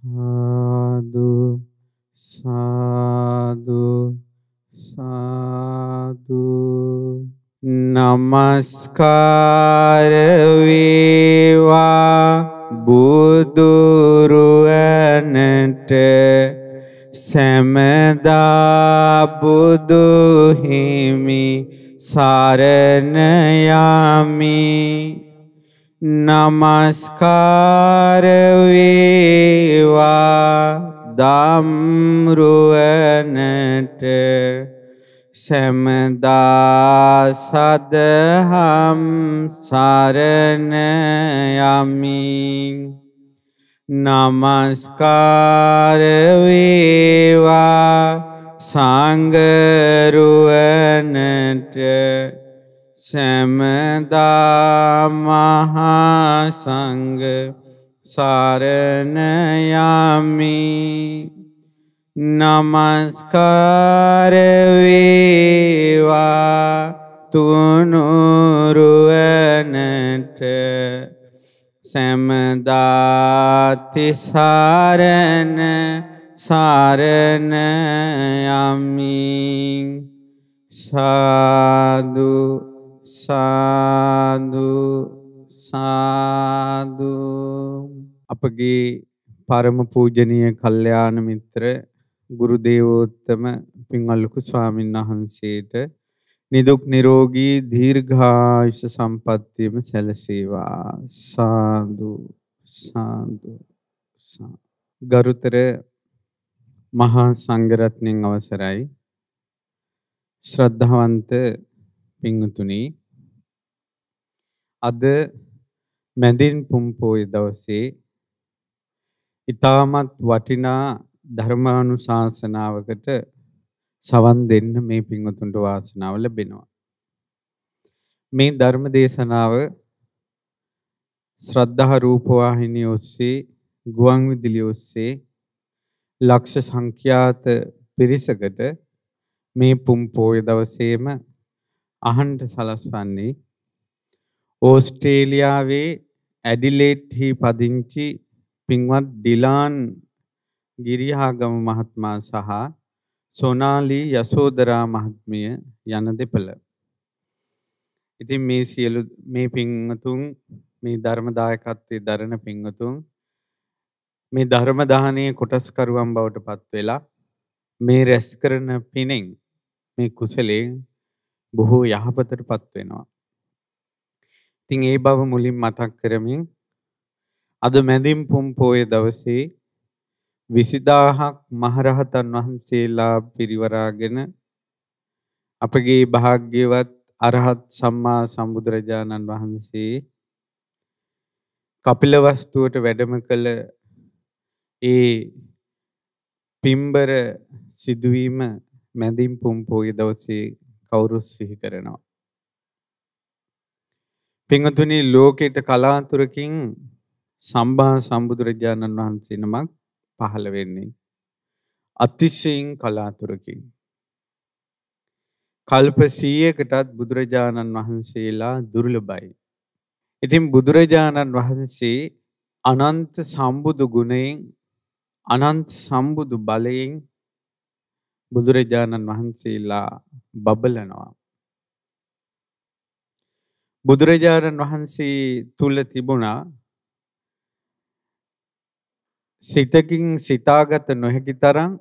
සාදු සාදු සාදු නමස්කාර වේවා බුදුරුවනට සැමදා බුදු හිමි සරණ යමි නමස්කාර වේවා දම්රුවනට සැමදා සදහම් සරණ යමින් නමස්කාර වේවා සංගරුවනට සැමදා මහා සංඝ සරණ යමි නමස්කාර වේවා තුනුරුවනට සැමදාතිසාරණ සාරණ යමි සාදු සාදු සාදු අපගේ පරම පූජනීය කල්යාණ මිත්‍ර ගුරු දේවෝත්තම පින්වල්ලුකු ස්වාමීන් වහන්සේට නිදුක් නිරෝගී දීර්ඝායුෂ සම්පන්නියම සැලසේවා සාදු සාදු ගරුතර මහා සංඝරත්නයන් අවසරයි ශ්‍රද්ධාවන්ත පින්තුණී අද මැදින් පුම්පෝයි දවසේ ඉතාමත් වටිනා ධර්මානු ශාසනාවකට සවන් දෙන්න මේ පින්වතුන්ට වාසනාව ලැබෙනවා. මේ ධර්ම දේශනාව ශ්‍රද්ධහ රූපවාහිනිය ඔස්සේ ගුවන් විදුලිය ඔස්සේ ලක්ෂ සංඛ්‍යාත පිරිසකට මේ පුම් පෝය දවසේම අහන්ට සලස්වන්නේ ඕස්ට්‍රේලියාවේ ඇඩිලේට්හි පදිංචි පින්වත් ඩිලාන් ගිරිහාගම මහත්මා සහ සොනාලී යසෝදරා මහත්මිය යන දෙපළ. ඉතින් මේ සියලු මේ පින්වතුන් මේ ධර්ම දායකත්වයේ දරණ පින්වතුන් මේ ධර්ම දාහනයේ කොටස්කරුවන් බවට පත් වෙලා මේ රැස් කරන පිනෙන් මේ කුසලයෙන් බොහෝ යහපතටපත් වෙනවා. ඉතින් ඒ බව මුලින් මතක් කරමින් අද මැදින් පුම් පෝය දවසේ 20000ක් මහරහතන් වහන්සේලා පිරිවරාගෙන අපගේ භාග්‍යවත් අරහත් සම්මා සම්බුදුරජාණන් වහන්සේ කපිලවස්තුවට වැඩම කළ ඒ පිම්බර සිදුවීම මැදින් පුම් පෝය දවසේ කවුරුත් සිහි කරනවා පිංහතුනි ලෝකෙට කලාතුරකින් සම්බා සම්බුදුරජාණන් වහන්සේ නමක් පහළ වෙන්නේ. අතිශයෙන් කලාතුරකින්. කල්ප සීයකටත් බුදුරජාණන් වහන්සේලා දුර්ලභයි. ඉතින් බුදුරජාණන් වහන්සේ අනන්ත සම්බුදු ගුණයෙන් අනන්ත සම්බුදු බලයෙන් බුදුරජාණන් වහන්සේලා බබලනවා. බුදුරජාණන් වහන්සේ තුල තිබුණා සිතකින් සිතාගත නොහැකි තරම්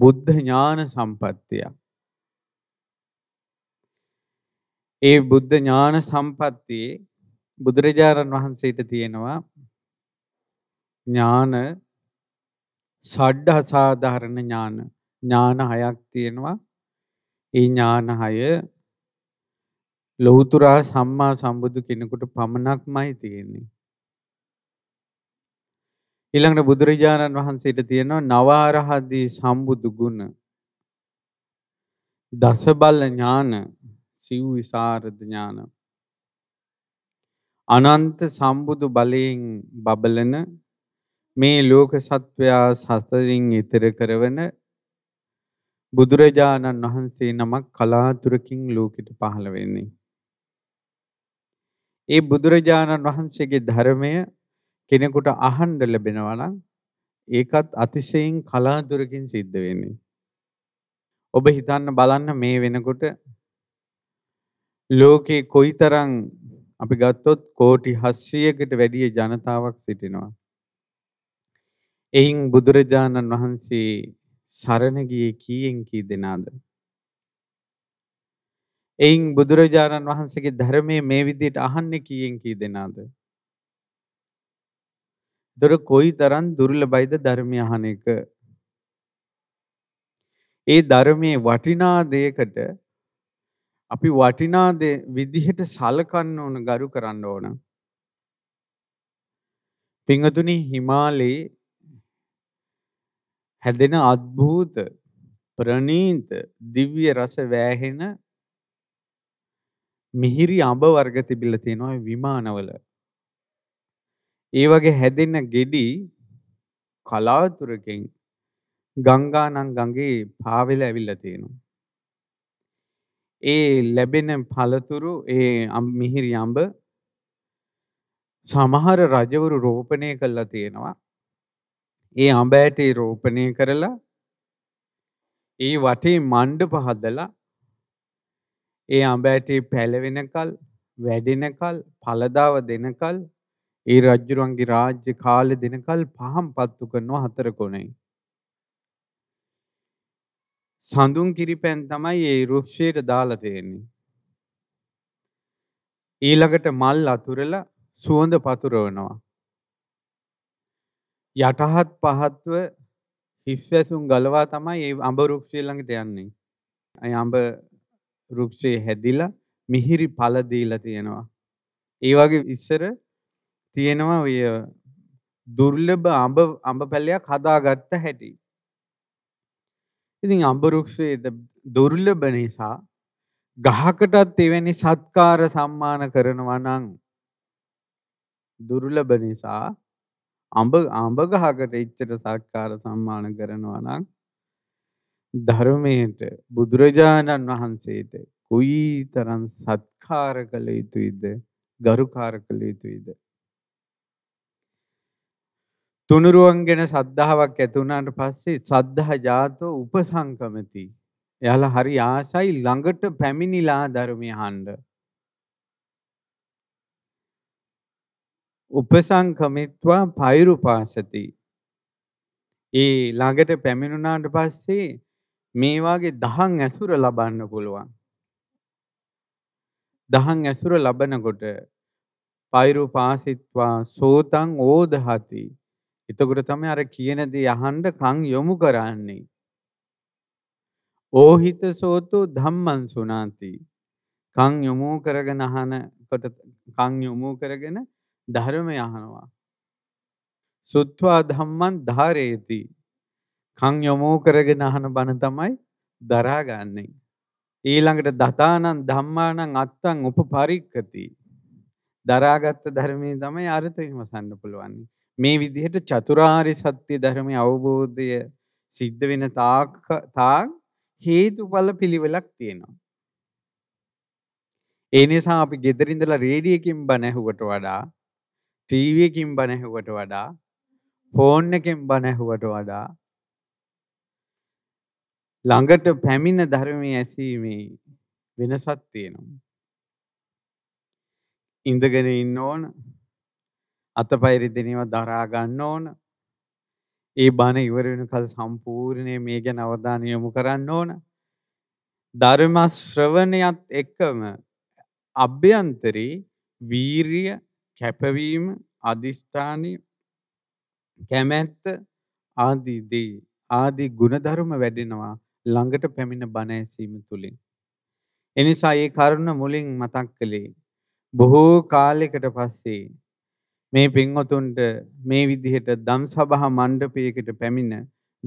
බුද්ධ ඥාන සම්පත්තිය. ඒ බුද්ධ ඥාන සම්පත්තියේ බුදුරජාණන් වහන්සේට තියෙනවා ඥාන සඩ්ඩ සාධාරණ ඥාන ඥාන හයක් තියෙනවා. ඒ ඥාන හය ලෞතුරා සම්මා සම්බුදු කෙනෙකුට පමණක්මයි තියෙන්නේ. ඊළඟට බුදුරජාණන් වහන්සේට තියෙනවා නවාරහදී සම්බුදු ගුණ. දසබල ඥාන, සිව් විසරද ඥාන. අනන්ත සම්බුදු බලයෙන් බබලන මේ ලෝක සත්වයා සතරින් ඈතර කරවන බුදුරජාණන් වහන්සේ නමක් කලාතුරකින් ලෝකෙට පහළ වෙන්නේ. ඒ බුදුරජාණන් වහන්සේගේ ධර්මය කෙනෙකුට අහන්න ලැබෙනවා නම් ඒකත් අතිශයින් කලාතුරකින් සිද්ධ වෙන්නේ. ඔබ හිතන්න බලන්න මේ වෙනකොට ලෝකේ කොයිතරම් අපි ගත්තොත් කෝටි 700කට වැඩිය ජනතාවක් සිටිනවා. එයින් බුදුරජාණන් වහන්සේ සරණ ගියේ කීයෙන් කී දෙනාද? එයින් බුදුරජාණන් වහන්සේගේ ධර්මයේ මේ විදිහට අහන්නේ කීයෙන් කී දෙනාද? දොර කොයිතරම් දුර්ලභයිද ධර්මය අහන එක? ඒ ධර්මයේ වටිනා දෙයකට අපි වටිනා විදිහට සලකන්න ඕන ගරු කරන්න ඕන. පිංගතුනි හිමාලයේ හැදෙන අద్භූත ප්‍රණීත දිව්‍ය රස වෑහෙන මිහිරි අඹ වර්ග තිබිලා තියෙනවා විමානවල. ඒ වගේ හැදෙන ගෙඩි කලාතුරකින් ගංගා නම් ගඟේ පාවෙලා ඇවිල්ලා තියෙනවා. ඒ ලැබෙන පළතුරු ඒ මිහිරි අඹ සමහර රජවරු රෝපණය කළා තියෙනවා. ඒ අඹ ඇටේ රෝපණය කරලා ඒ වටේ මණ්ඩප හදලා ඒ අඹ ඇටි පැලවෙනකල් වැඩෙනකල් පළදාව දෙනකල් ඒ රජුරුවන්ගේ රාජ්‍ය කාලෙ දෙනකල් පහම් පත්තු කරනවා හතර කොනේ. සඳුන් කිරිපැන් තමයි ඒ රුක්ෂයට දාලා තියෙන්නේ. ඊළඟට මල් අතුරලා සුවඳ පතුරවනවා. යටහත් පහත්ව හිස්වැසුම් ගලවා තමයි ඒ අඹ රුක්ෂය ළඟට යන්නේ. අය අඹ වෘක්ෂේ හැදිලා මිහිරි ඵල දීලා තියෙනවා. ඒ වගේ ඉස්සර තියෙනවා ඔය දුර්ලභ අඹ අඹ පැලයක් හදාගත්ත හැටි. ඉතින් අඹ වෘක්ෂයේ දුර්ලභ නිසා ගහකටත් එවැනි සත්කාර සම්මාන කරනවා නම් දුර්ලභ නිසා අඹ අඹ ගහකට ඉච්ඡට සත්කාර සම්මාන කරනවා නම් ධර්මයට බුදුරජාණන් වහන්සේට කුයි තරන් සත්කාර කළ යුතුයිද ගරුකාර කළ යුතුයිද. තුනුරුවන් ගෙන සද්ධාවක් ඇතුනාට පස්සේ සද්ධහ ජාතෝ උපසංකමති. එයාලා හරි ආසයි ළඟට පැමිණිලා ධර්මය හණ්ඩ. උපසංකමිත්වා පෛරුපාසති. ඒ ළඟට පැමිණුනාට පස්සේ මේ වාගේ දහම් ඇසුර ලබන්න පුළුවන්. දහම් ඇසුර ලබනකොට පෛරුපාසිත්වා සෝතං ඕදහති. එතකොට තමයි අර කියන දේ අහන්න කන් යොමු කරන්නේ. ඕහිත සෝතෝ ධම්මං සුනාති. කන් යොමු කරගෙන අහනකොට කන් යොමු කරගෙන ධර්මය අහනවා. සුත්වා ධම්මං ධාරේති. කන් යොමු කරගෙන අහන බණ තමයි දරාගන්නේ. ඊළඟට දතානං ධම්මානං අත්තං උපපරික්කති. දරාගත්ත ධර්මයේ තමයි අර්ථය විමසන්න පුළුවන්. මේ විදිහට චතුරාර්ය සත්‍ය ධර්මයේ අවබෝධය සිද්ධ වෙන තාක් තාක් හේතුඵල පිළිවෙලක් තියෙනවා. ඒ නිසා අපි ගෙදර ඉඳලා රේඩියෝකින් බණ ඇහුවට වඩා ටීවී එකකින් බණ ඇහුවට වඩා ෆෝන් එකෙන් බණ ඇහුවට වඩා ළඟට පැමිණ ධර්මයේ ඇසීමේ වෙනසක් තියෙනවා. ඉඳගෙන ඉන්න ඕන අතපය රිදෙනවා දරා ගන්න ඕන ඒ බණ ඉවර වෙනකල් සම්පූර්ණයෙන් මේ ගැන අවධානය යොමු කරන්න ඕන ධර්ම ශ්‍රවණයත් එක්කම අභ්‍යන්තරී වීරිය කැපවීම අදිෂ්ඨානීය කැමැත්ත ආදී දේ ආදී ಗುಣධර්ම වැඩෙනවා ළඟට පැමිණ බණ ඇසීම තුලින්. එනිසා මේ කරුණ මුලින් මතක් කළේ බොහෝ කාලයකට පස්සේ මේ පින්වතුන්ට මේ විදිහට දම් සභා මණ්ඩපයකට පැමිණ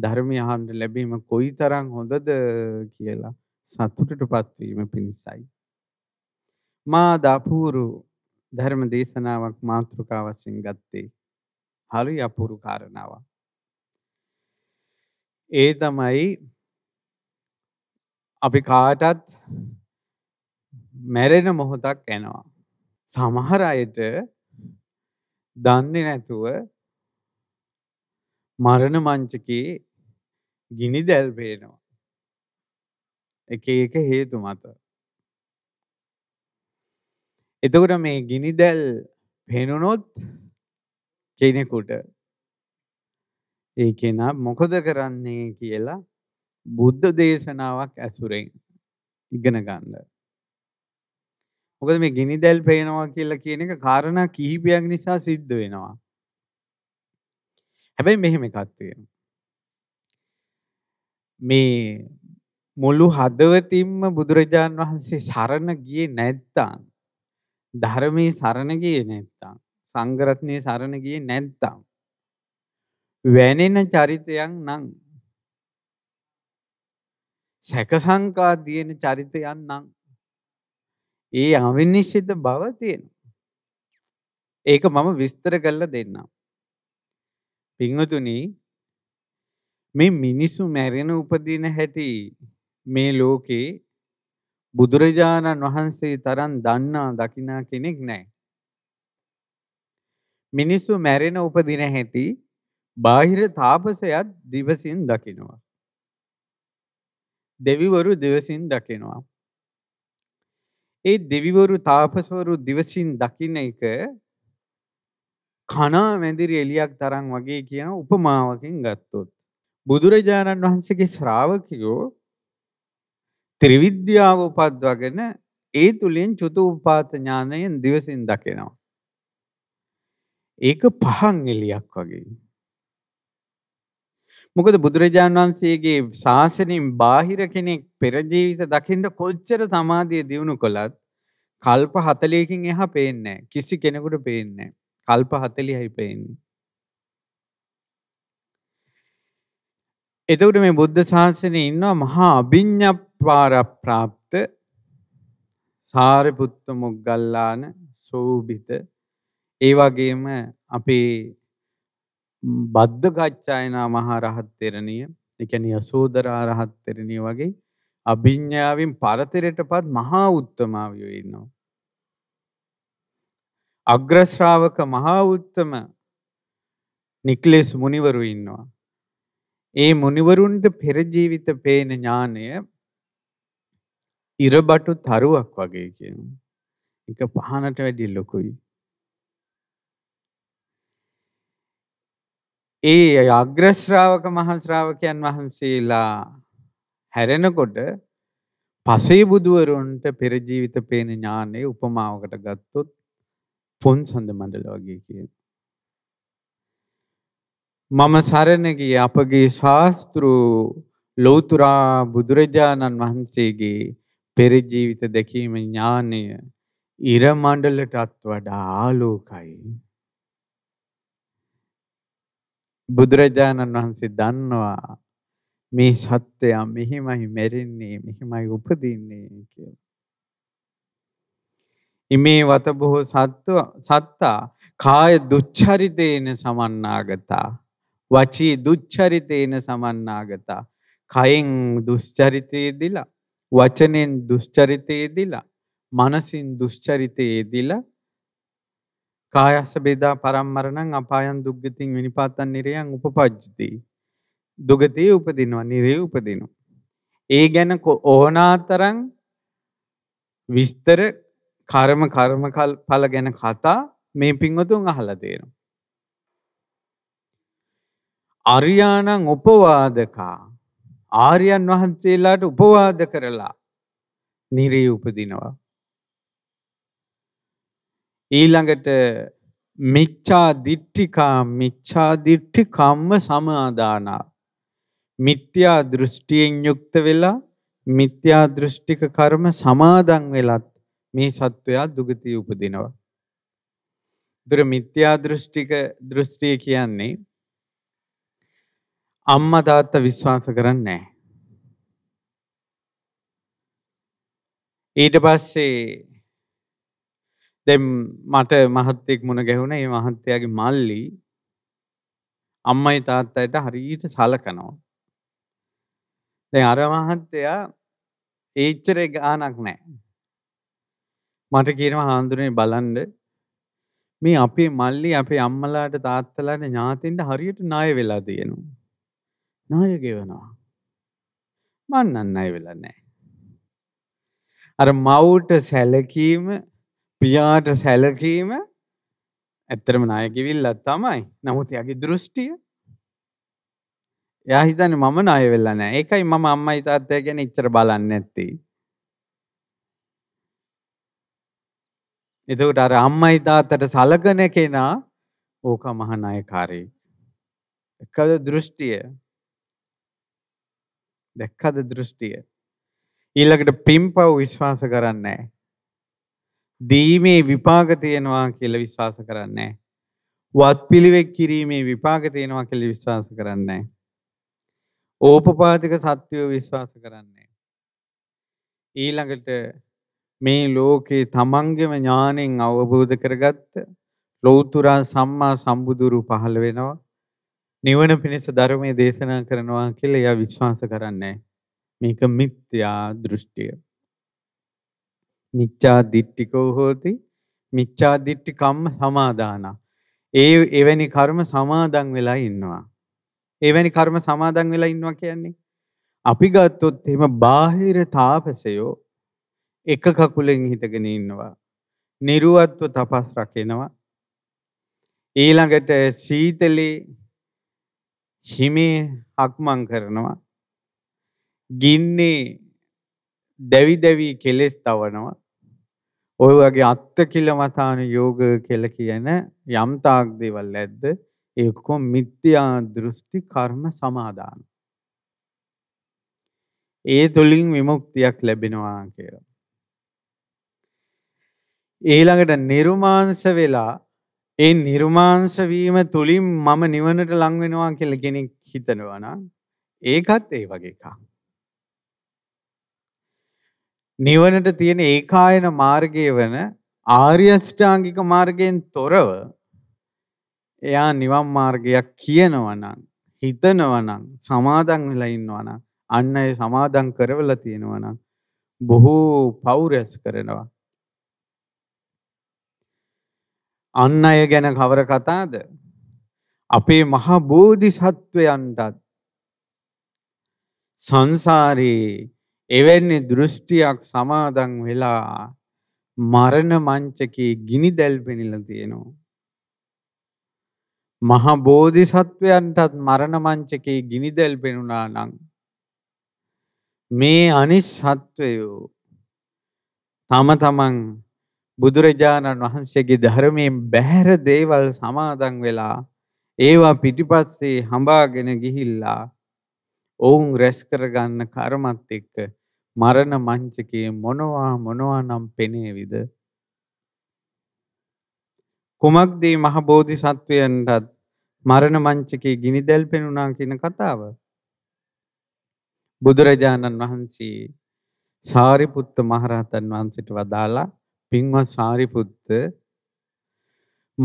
ධර්මය අහන්න ලැබීම කොයිතරම් හොඳද කියලා සතුටටපත් වීම පිණිසයි. මා දාපුරු ධර්ම දේශනාවක් මාතෘකා වශයෙන් ගත්තේ. හරි අපුරු කාරණාවක්. ඒ තමයි අපි කාටත් මැරෙන මොහොතක් එනවා. සමහර අයට දන්නේ නැතුව මරණ මංචකේ ගිනි දැල් පේනවා. එක එක හේතු මත. එතකොට මේ ගිනි දැල් පෙනුනොත් කෙනෙකුට ඒ කෙනා මොකද කරන්නේ කියලා බුද්ධ දේශනාවක් ඇසුරෙන් ඉගෙන ගන්න. මොකද මේ ගිනිදැල් පේනවා කියලා කියන එක කාරණා කිහිපයක් නිසා සිද්ධ වෙනවා. හැබැයි මෙහෙම එකක් තියෙනවා. මේ මුළු හදවතින්ම බුදුරජාන් වහන්සේ සරණ ගියේ නැත්තම් ධර්මයේ සරණ ගියේ නැත්තම් සංඝරත්නයේ සරණ ගියේ නැත්තම් වැනෙන චරිතයක් නම් සැක සංකා තියෙන චරිතයන් නම් ඒ අවිනිශ්චිත බව තියෙනවා. ඒක මම විස්තර කරලා දෙන්නම්. පින්වතුනි මේ මිනිසු මැරෙන උපදින හැටි මේ ලෝකේ බුදුරජාණන් වහන්සේ තරම් දන්නා දකිනා කෙනෙක් නැහැ. මිනිස්සු මැරෙන උපදින හැටි බාහිර තාපසයත් දිවසින් දකිනවා. දෙවිවරු දෙවසින් දකිනවා. ඒ දෙවිවරු තාපසවරු දිවසින් දකින එක කනා වැදිරි එලියක් තරම් වගේ කියන උපමාවකින් ගත්තොත්. බුදුරජාණන් වහන්සේගේ ශ්‍රාවකයෝ ත්‍රිවිද්‍යාව උපද්වගෙන ඒ තුළින් චුතුඋපාත ඥානයෙන් දිවසින් දකිනවා. ඒක පහන් එලියක් වගේ. මොකද බුදුරජාන් වහන්සේගේ ශාසනයෙන් බාහිර කෙනෙක් පෙර ජීවිත දකින්න කොච්චර සමාධිය දිනු කළත් කල්ප 40කින් එහා පේන්නේ නැහැ. කිසි කෙනෙකුට පේන්නේ නැහැ. කල්ප 40යි පේන්නේ. එතකොට මේ බුද්ධ ශාසනයේ ඉන්නවා මහා අභිඤ්ඤාපාර ප්‍රාප්ත සාරිපුත්ත මොග්ගල්ලාන සෝභිත ඒ වගේම අපේ බද්ධ ගච්ඡායනා මහා රහත් තෙරණිය, ඒ කියන්නේ යසෝදරා රහත් තෙරණිය වගේ අභිඥාවෙන් පරතරයටපත් මහා උත්තමාවියෝ ඉන්නවා. අග්‍ර ශ්‍රාවක මහා උත්තම නික්ලේස් මුනිවරු ඉන්නවා. ඒ මුනිවරුන්ට පෙර ජීවිත පේන ඥානය ඉරබටු තරුවක් වගේ කියනවා. ඒක පහනට වැඩිය ලොකුයි. ඒ අග්‍රශ්‍රාවක මහශ්‍රාවකයන් වහන්සේලා හැරෙනකොට පසේ බුදුවරුන්ට පෙර ජීවිත පේන ඥානය උපමාවකට ගත්තොත් පොන් සඳ මණ්ඩල වගේ කියන. මම සරණ ගිය අපගේ ශාස්ත්‍රු ලෞතුරා බුදුරජාණන් වහන්සේගේ පෙර ජීවිත දැකීම ඥානය ඉර මණ්ඩලටත් වඩා ආලෝකයි. බුදුරජාණන් වහන්සේ දන්නවා මේ සත්‍යය මෙහිමයි මැරෙන්නේ මෙහිමයි උපදින්නේ කියලා. ඉමේ වත බොහෝ සත්ව සත්තා කාය දුච්චරිතේන සමන්නාගතා වචී දුච්චරිතේන සමන්නාගතා කයෙන් දුෂ්චරිතයේ දිලා වචනෙන් දුෂ්චරිතයේ දිලා මනසින් දුෂ්චරිතයේ දිලා කායස්ස බේදා පරම්මරණං අපායන් දුක්ගතින් විනිපාතන් නිරයන් උපපජ්ජති. දුගතිය උපදිනවා නිරේ උපදිනවා. ඒ ගැන ඕනාතරං විස්තර කර්ම කර්මකල් ඵල ගැන කතා මේ පින්වතුන් අහලා තියෙනවා. අරියාණං උපවාදකා ආර්යයන් වහන්සේලාට උපවාද කරලා නිරේ උපදිනවා. ඊළඟට මිච්ඡා දිට්ඨිකා මිච්ඡා දිට්ඨි කම්ම සමාදානා මිත්‍යා දෘෂ්ටියෙන් යුක්ත වෙලා මිත්‍යා දෘෂ්ටික කර්ම සමාදන් වෙලත් මේ සත්වයා දුගතිය උපදිනවා. දුර මිත්‍යා දෘෂ්ටික දෘෂ්ටිය කියන්නේ අම්මා තාත්තා විශ්වාස කරන්නේ නැහැ. ඊට පස්සේ දෙම් මට මහත්තයෙක් මුණ ගැහුණ ඒ මහත්තයාගේ මල්ලි අම්මයි තාත්තයට හරියට සලකනවා. දැ අර මහත්තයා ඒච්චර ගානක් නෑ. මට කියනව හාන්දුරනේ බලන්ඩ මේ අපේ මල්ලි අපේ අම්මලාට තාත්තලාට ඥාතින්ට හරියට නාය වෙලා තියෙනවා. නාය ගෙවනවා. මන්නන්න අය වෙලා නෑ. අර මව්ට සැලකීම පියාට සැලකීම ඇත්තරම නායකිවිල්ලත් තමයි. නමුත් යගේ දෘෂ්ටිය එයා හිතන්නේ මම ණය වෙලා නැහැ. ඒකයි මම අම්මයි තාත්තයි ගැන ඉච්චර බලන්නේ නැත්තේ. එතකොට අර අම්මයි තාත්තට සලකන කෙනා ඕක මහ ණයකාරී. එක්කද දෘෂ්ටිය. දැක්කද දෘෂ්ටිය. ඊළඟට පිම්පව විශ්වාස කරන්නේ නැහැ. දීමේ විපාක තියෙනවා කියලා විශ්වාස කරන්නේ වත්පිළිවෙක් කිරීමේ විපාක තියෙනවා කියලා විශ්වාස කරන්නේ ඕපපාතික සත්‍යය විශ්වාස කරන්නේ ඊළඟට මේ ලෝකේ තමන්ගේම ඥාණයෙන් අවබෝධ කරගත්ත ලෞතුරා සම්මා සම්බුදුරු පහළ වෙනවා නිවන පිණිස ධර්මයේ දේශනා කරනවා කියලා එයා විශ්වාස කරන්නේ මේක මිත්‍යා දෘෂ්ටිය මිච්ඡා දිට්ඨිකෝ හෝති මිච්ඡා දිට්ඨි කම්ම සමාදාන. ඒ එවැනි කර්ම සමාදන් වෙලා ඉන්නවා. එවැනි කර්ම සමාදන් වෙලා ඉන්නවා කියන්නේ අපි ගත්තොත් එහෙම බාහිර තාපසයෝ එක කකුලෙන් හිටගෙන ඉන්නවා. නිර්වත්ව තපස් රකිනවා. ඊළඟට සීතලේ හිමේ හක්මන් කරනවා. ගින්නේ දැවි දැවි කෙලෙස් තවනවා. ඔය වගේ අත්ත කිලමතාන යෝග කියලා කියන යම් තාක් දේවල් ඇද්ද ඒ ඔක්කොම මිත්‍යා දෘෂ්ටි කර්ම සමාදාන. ඒ තුලින් විමුක්තියක් ලැබෙනවා කියලා. ඊළඟට නිර්මාංශ වෙලා ඒ නිර්මාංශ වීම තුලින් මම නිවනට ලං වෙනවා කියලා කෙනෙක් හිතනවා නම් ඒකත් ඒ වගේ එකක්. නිවනට තියෙන ඒකායන මාර්ගය වන ආර්ය අෂ්ටාංගික මාර්ගයෙන් තොරව එයා නිවන් මාර්ගයක් කියනවනම් හිතනවනම් සමාදන් වෙලා ඉන්නවනම් අන්න ඒ සමාදන් කරවලා තියෙනවනම් බොහෝ පෞරස් කරනවා අන්න අය ගැන කවර කතාද අපේ මහා බෝධිසත්වයන්ටත් සංසාරේ එවැනි දෘෂ්ටියක් සමාදන් වෙලා මරණ මංචකේ ගිනි දැල් පෙනිලා තියෙනවා. මහා බෝධිසත්වයන්ටත් මරණ මංචකේ ගිනි දැල් පෙනුණා නම් මේ අනිස් සත්වයෝ තම තමන් බුදුරජාණන් වහන්සේගේ ධර්මයෙන් බැහැර දේවල් සමාදන් වෙලා ඒවා පිටිපස්සේ හඹාගෙන ගිහිල්ලා ඔවුන් රැස් කරගන්න කර්මත් එක්ක මරණ මංචකයේ මොනවා මොනවා නම් පෙනේවිද කුමක්දී මහ බෝධිසත්වයන්ටත් මරණ මංචකයේ ගිනිදැල් පෙනුණා කියන කතාව බුදුරජාණන් වහන්සේ සාරිපුත්ත මහරහතන් වහන්සේට වදාලා පින්වත් සාරිපුත්ත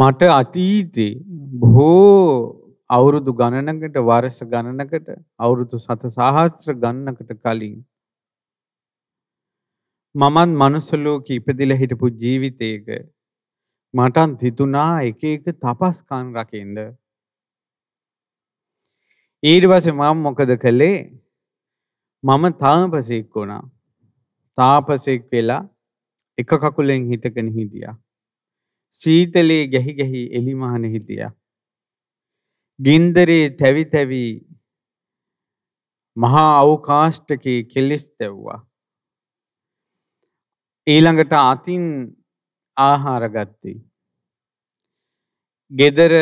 මට අතීතේ බොහෝ අවුරුදු ගණනකට වර්ෂ ගණනකට අවුරුදු සත සහස්ත්‍ර ගණනකට කලින් මමත් මනුස්ස ලෝකෙ ඉපදිලා හිටපු ජීවිතයක මටත් හිතුණා එක එක තපස්කම් රකින්න ඊට පස්සේ මම මොකද කළේ මම තාපසෙක් වුණා තාපසෙක් වෙලා එක කකුලෙන් හිටගෙන හිටියා සීතලේ ගැහි ගැහි එලිමහන හිටියා ගින්දරේ තැවි තැවි මහා අවකාෂ්ටකේ කෙලෙස් තැව්වා. ඊළඟට අතින් ආහාර ගත්තේ. ගෙදර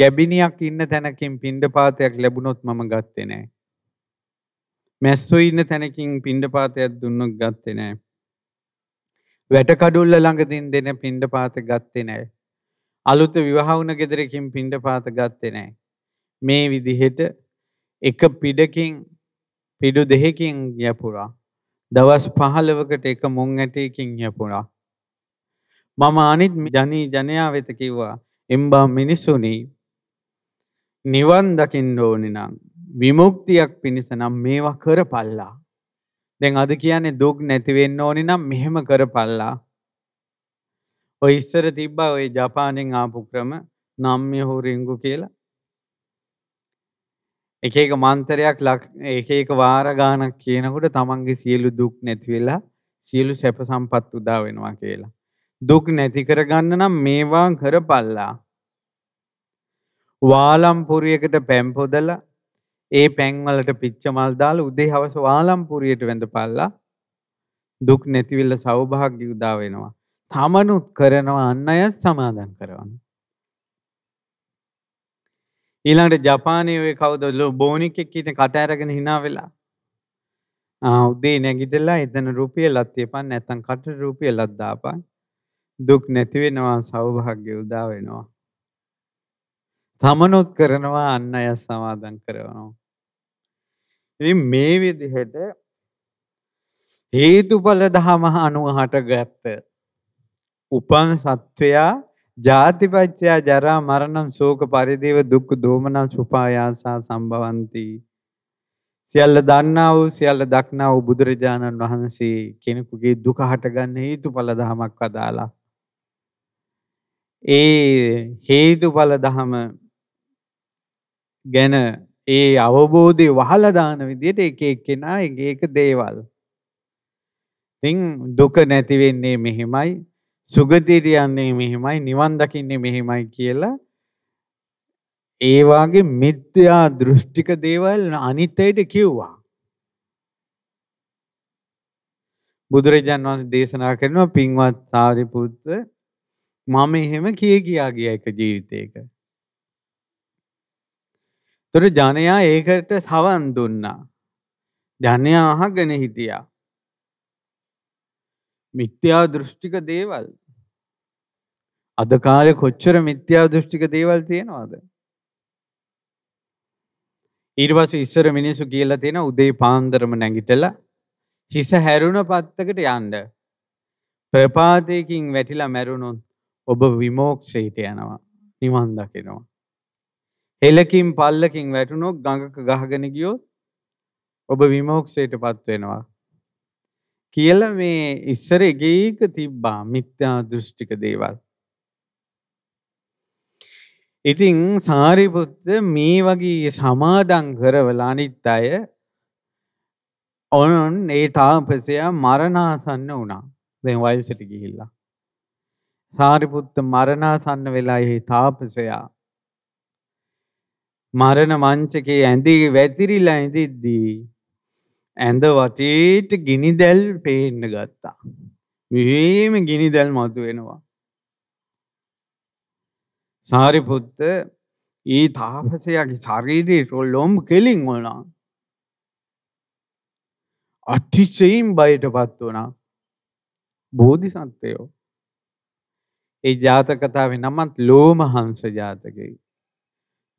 ගැබිනියක් ඉන්න තැනකින් පිණ්ඩපාතයක් ලැබුණොත් මම ගත්තේ නෑ. මැස්සෝ ඉන්න තැනකින් පිණ්ඩපාතයක් දුන්නොත් ගත්තේ නෑ. වැටකඩුල්ල ළඟදින් දෙන පිණ්ඩපාත ගත්තේ නෑ. අලුත විවාහ වුණ ගෙදරකින් පිණ්ඩපාත ගත්තේ නෑ. මේ විදිහට එක පිඩකින් පිඩු දෙකකින් යපුරා දවස් 15කට එක මුං ඇටයකින් යපුරා මම අනිත් ජනී ජනයා වෙත කිව්වා එම්බා මිනිසුනි නිවන් දකින්න ඕනේ නම් විමුක්තියක් පිණිස නම් මේවා කරපල්ලා දැන් අද කියන්නේ දුක් නැති වෙන්න ඕනේ නම් මෙහෙම කරපල්ලා ඔය ඉස්සර තිබ්බා ඔය ජපානයෙන් ආපු ක්‍රම නම්්‍ය හුරින්ගු කියලා එක එක මන්තරයක් ලක් එක එක වාර ගානක් කියනකොට තමන්ගේ සියලු දුක් නැති වෙලා සියලු සැප සම්පත් උදා වෙනවා කියලා. දුක් නැති කරගන්න නම් මේවා කරපල්ලා. වාලම්පුරියකට පැම්පොදලා ඒ පැන්වලට පිච්ච මල් දාලා උදේ හවස වාලම්පුරියට වැඳපල්ලා. දුක් නැතිවිල්ල සෞභාග්‍ය උදා වෙනවා. තමනුත් කරනවා අන් අයත් සමාදන් කරනවා. ඊළඟට ජපානයේ ඔය කවුද බෝනික් එක්ක ඉතින් කට ඇරගෙන hina වෙලා ආ උදේ නැගිටලා එතන රුපියලක් තියපන් නැත්නම් කට රුපියලක් දාපන් දුක් නැති වෙනවා සෞභාග්‍ය උදා වෙනවා තමනුත් කරනවා අන් අය සමාදම් කරනවා ඉතින් මේ විදිහට හේතුඵල ධම අනුව හටගත්ත උපන් සත්වයා ජාතිපච්චය ජරා මරණම් ශෝක පරිදේව දුක් දෝමනම් සුපායාසා සම්භවಂತಿ සියල්ල දන්නා වූ සියල්ල දක්නා වූ බුදුරජාණන් වහන්සේ කෙනෙකුගේ දුක හටගන්න හේතුඵල ධමයක් අදාලා ඒ හේතුඵල ධම ගැන ඒ අවබෝධය වහලා දාන විදිහට එක එක්කෙනා එක එක දේවල් ඉතින් දුක නැති වෙන්නේ මෙහෙමයි සුගතිරියන්නේ මෙහිමයි නිවන් දකින්නේ මෙහිමයි කියලා ඒ වාගේ මිත්‍යා දෘෂ්ටික දේවල් අනිත්‍යයට කිව්වා. බුදුරජාන් වහන්සේ දේශනා කරනවා පින්වත් සාරිපුත්ත මම එහෙම කිය කියා ගිය එක ජීවිතේක. ତොර ජනයා ඒකට සවන් දුන්නා. ජනයා අහගෙන හිටියා. මිත්‍යා දෘෂ්ටික දේවල් අද කාලේ කොච්චර මිත්‍යා දෘෂ්ටික දේවල් තියෙනවද ඊට පස්සේ ඉස්සර මිනිස්සු කියලා තියෙන උදේ පාන්දරම නැගිටලා හිස හැරුණ පත්තකට යන්න ප්‍රපාතයකින් වැටිලා මැරුණොත් ඔබ විමෝක්ෂයට යනවා නිවන් දකිනවා හෙලකින් පල්ලකින් වැටුණොත් ගඟක ගහගෙන ගියොත් ඔබ විමෝක්ෂයටපත් වෙනවා කියලා මේ ඉස්සර එක එක තිබ්බා මිත්‍යා දෘෂ්ටික දේවල්. ඉතින් සාරිපුත්ත මේ වගේ සමාදම් කරවලා අනිත් අය ඔන්න ඒ තාපසයා මරණාසන්න වුණා. දැන් වයසට ගිහිල්ලා. සාරිපුත්ත මරණාසන්න වෙලා ඒ තාපසයා මරණ මංචකේ ඇඳේ වැතිරිලා ඉඳිද්දී ඇඳ වටේට ගිනි දැල් පේන්න ගත්තා. මෙහෙම ගිනි දැල් මතු වෙනවා. සාරිපුත්ත ඒ තාපසයාගේ ශරීරයේ ලොම් කෙලින් වුණා. අතිශයින් බයටපත් වුණා. බෝධිසත්වයෝ. ඒ ජාතක කතාවේ නමත් ලෝමහංස ජාතකයයි.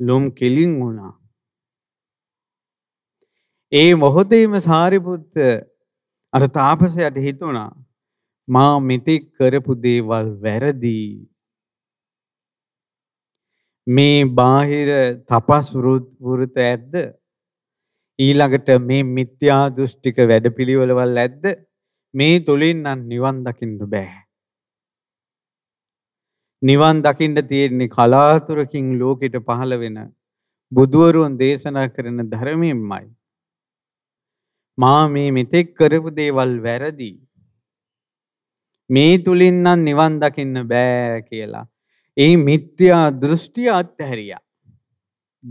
ලොම් කෙලින් වුණා. ඒ මොහොතේම සාරිපුත්ත අර තාපසයට හිතුණා මා මෙතෙක් කරපු දේවල් වැරදි මේ බාහිර තපස් වෘත ඇද්ද ඊළඟට මේ මිත්‍යා දෘෂ්ටික වැඩපිළිවෙළවල් ඇද්ද මේ තුලින් නම් නිවන් දකින්න බෑ නිවන් දකින්න තියෙන්නේ කලාතුරකින් ලෝකෙට පහළ වෙන බුදුවරුන් දේශනා කරන ධර්මයෙන්මයි මා මේ මෙතෙක් කරපු දේවල් වැරදි. මේ තුලින් නම් නිවන් දකින්න බෑ කියලා. ඒ මිත්‍යා දෘෂ්ටිය අත්හැරියා.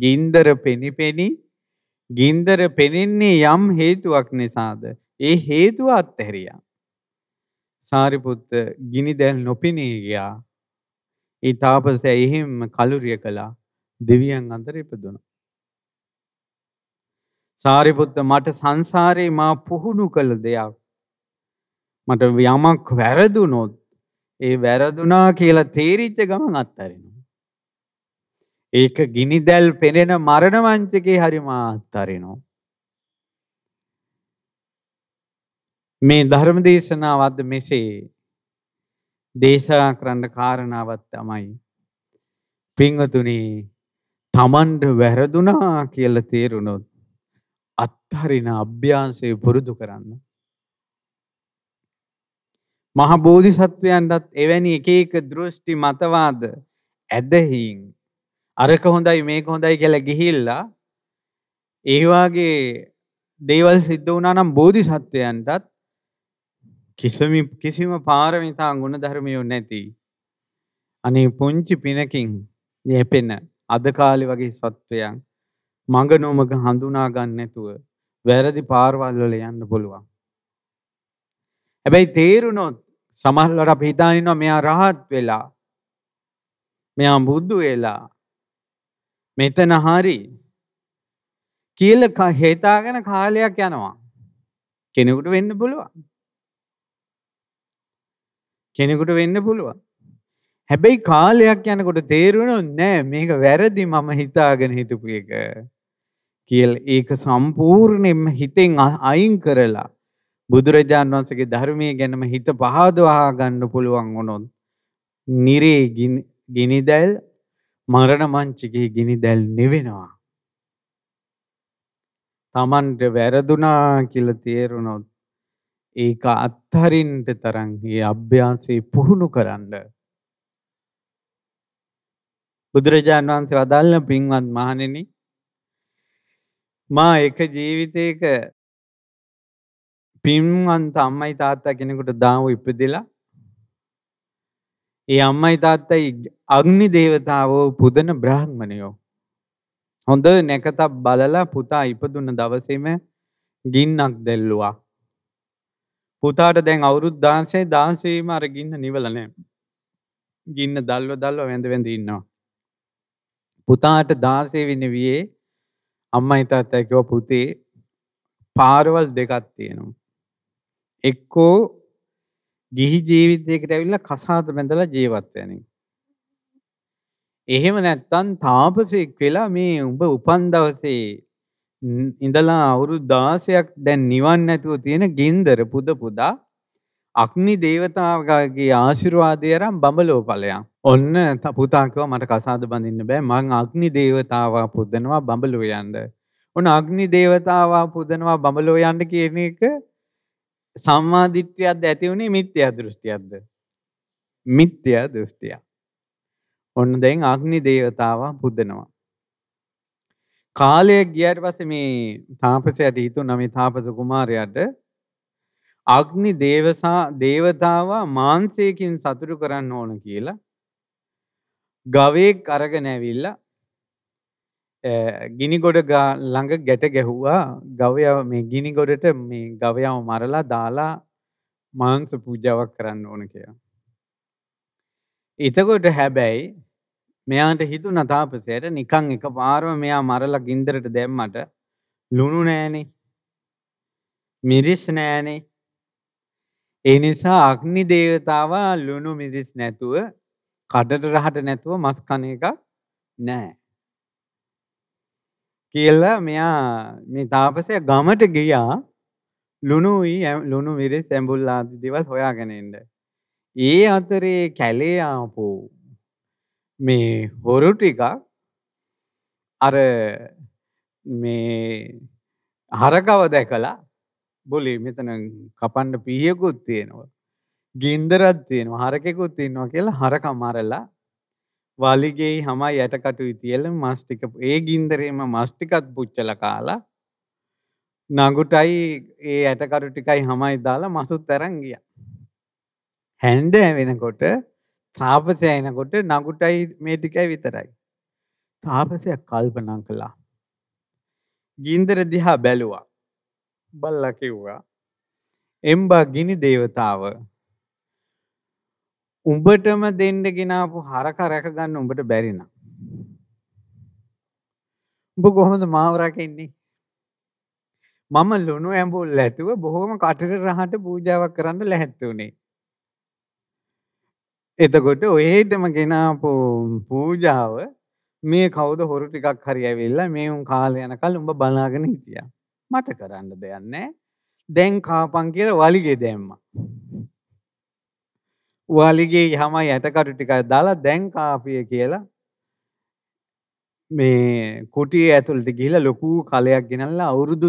ගින්දර පෙනිපෙනි ගින්දර පෙනෙන්නේ යම් හේතුවක් නිසාද? ඒ හේතුව අත්හැරියා. සාරිපුත්ත ගිනි දැල් නොපෙනී ගියා. ඒ තාපසයා එහෙම කලුරිය කළා. දෙවියන් අතර ඉපදුණා. සාරිපුත්ත මට සංසාරේ මා පුහුණු කළ දෙයක්. මට යමක් වැරදුනොත් ඒ වැරදුනා කියලා තේරිච්ච ගමන් අත්හරිනවා. ඒක ගිනිදැල් පෙනෙන මරණ වංචකේ හරිම අත්හරිනවා. මේ ධර්ම දේශනාවත් මෙසේ දේශනා කරන්න කාරණාවත් තමයි පිංගතුනි තමන්ට වැරදුනා කියලා තේරුණොත් අත්හරින අභ්‍යාසය පුරුදු කරන්න. මහ බෝධිසත්වයන්ටත් එවැනි එක එක දෘෂ්ටි මතවාද ඇදහින් අරක හොඳයි මේක හොඳයි කියලා ගිහිල්ලා ඒ වාගේ දේවල් සිද්ධ වුණා නම් බෝධිසත්වයන්ටත් කිසිම කිසිම පාරමිතා ගුණ ධර්මයෝ නැති අනේ පුංචි පිනකින් යැපෙන අද කාලේ වගේ සත්වයන් මඟ නොමග හඳුනා ගන්න නැතුව වැරදි පාරවල් වල යන්න පුළුවන්. හැබැයි තේරුණොත් සමහරවල් අපි හිතානිනවා මෙයා රහත් වෙලා මෙයා බුදු වෙලා මෙතන හරි කියලා හිතාගෙන කාලයක් යනවා. කෙනෙකුට වෙන්න පුළුවන්. කෙනෙකුට වෙන්න පුළුවන්. හැබැයි කාලයක් යනකොට තේරුණොත් නෑ මේක වැරදි මම හිතාගෙන හිටපු එක. කියල ඒක සම්පූර්ණයෙන්ම හිතෙන් අයින් කරලා බුදුරජාණන් වහන්සේගේ ධර්මය ගැනම හිත පහදවා ගන්න පුළුවන් වුණොත් නිරේ ගිනිදැල් මරණ මංචකේ ගිනිදැල් නිවෙනවා. තමන්ට වැරදුනා කියල තේරුණොත් ඒක අත්හරින්ට තරන්ගේ අභ්‍යාසේ පුහුණු කරන්න. බුදුරජාණන් වහන්සේ වදල්ල පින්වත් මහනෙනි මා එක ජීවිතයක පින්වන්ත අම්මයි තාත්තා කෙනෙකුට දාව ඉපදිලා ඒ අම්මයි තාත්තයි අග්නි දේවතාවෝ පුදන බ්‍රාහ්මණයෝ හොඳ නැකතක් බලලා පුතා ඉපදුන දවසේම ගින්නක් දැල්ලුවා පුතාට දැන් අවුරුදු 16 16ම අර ගින්න නිවල නැහැ ගින්න දැල්ව දැල්ව වැඳ වැඳ ඉන්නවා පුතාට 16 වෙනි වියේ අම්මයි තාත්තයි කිව්ව පුතේ පාරවල් දෙකක් තියෙනවා. එක්කෝ ගිහි ජීවිතයකට ඇවිල්ලා කසාද බැඳලා ජීවත් වෙන එක. එහෙම නැත්නම් තාපසෙක් වෙලා මේ උඹ උපන් දවසේ ඉඳලා අවුරුදු 16ක් දැන් නිවන් නැතුව තියෙන ගින්දර පුද පුදා අග්නි දේවතාවගේ ආශිර්වාදය අරන් බඹලෝ ඵලයන්. ඔන්න පුතා කිව්වා මට කසාද බඳින්න බෑ. මං අග්නි දේවතාව පුදනවා බඹලෝ යන්න. ඔන්න අග්නි දේවතාව පුදනවා බඹලෝ යන්න කියන එක සම්මා දිට්ඨියක්ද ඇති උනේ මිත්‍යා දෘෂ්ටියක්ද? මිත්‍යා දෘෂ්ටියක්. ඔන්න දැන් අග්නි දේවතාව පුදනවා. කාලය ගියාට පස්සේ මේ තාපසයාට හිතුණා මේ තාපස කුමාරයාට අග්නි දේවසා දේවතාවා මාංශයෙන් සතුටු කරන්න ඕන කියලා ගවයෙක් අරගෙන ඇවිල්ලා ගිනිගොඩ ළඟ ගැට ගැහුවා ගවයා මේ ගිනිගොඩට මේ ගවයාව මරලා දාලා මාංශ පූජාවක් කරන්න ඕන කියලා. එතකොට හැබැයි මෙයාට හිතුන තාපසයට නිකං එක පාරම මෙයා මරලා ගින්දරට දැම්මට ලුණු නෑනේ මිරිස් නෑනේ ඒ නිසා අග්නි දේවතාවා ලුණු මිරිස් නැතුව කඩට රහට නැතුව මස් කන එක නෑ. කියලා මෙයා මේ තාපසය ගමට ගියා ලුණුයි ලුණු මිරිස් ඇඹුල් ආදී දේවල් හොයාගෙන එන්න. ඒ අතරේ කැලේ ආපු මේ හොරු ටික අර මේ හරකව දැකලා බොලේ මෙතන කපන්න පීයකුත් තියෙනවා. ගින්දරත් තියෙනවා හරකෙකුත් ඉන්නවා කියලා හරක මරලා වලිගෙයි හමයි යටකටුයි තියලා මස් ටික ඒ ගින්දරේම මස් ටිකත් පුච්චලා කාලා නගුටයි ඒ ඇටකටු ටිකයි හමයි දාලා මසුත් අරන් ගියා. හැන්ද වෙනකොට තාපසය එනකොට නගුටයි මේ ටිකයි විතරයි. තාපසය කල්පනා කළා. ගින්දර දිහා බැලුවා. බල්ලා කිව්වා එම්බා ගිනි දේවතාව උඹටම දෙන්න ගෙනාපු හරක රැක ගන්න උඹට බැරි නම් උඹ කොහොමද මාව රකින්නේ මම ලුණු ඇඹුල් ඇතුව බොහොම කටට රහට පූජාවක් කරන්න ලැහැත්තු උනේ එතකොට ඔහෙටම ගෙනාපු පූජාව මේ කවුද හොරු ටිකක් හරි ඇවිල්ලා මේ උන් කාලේ යනකල් උඹ බලාගෙන හිටියා මට කරන්න දෙයන්නේ දැන් කාපන් කියල වලිගේ දැම්ම. වලිගේ හම ඇටකටු ටිකයි දාලා දැන් කාපිය කියලා මේ කුටිය ඇතුළට ගිහිල ලොකු කලයක් ගෙනල්ලා අවුරුදු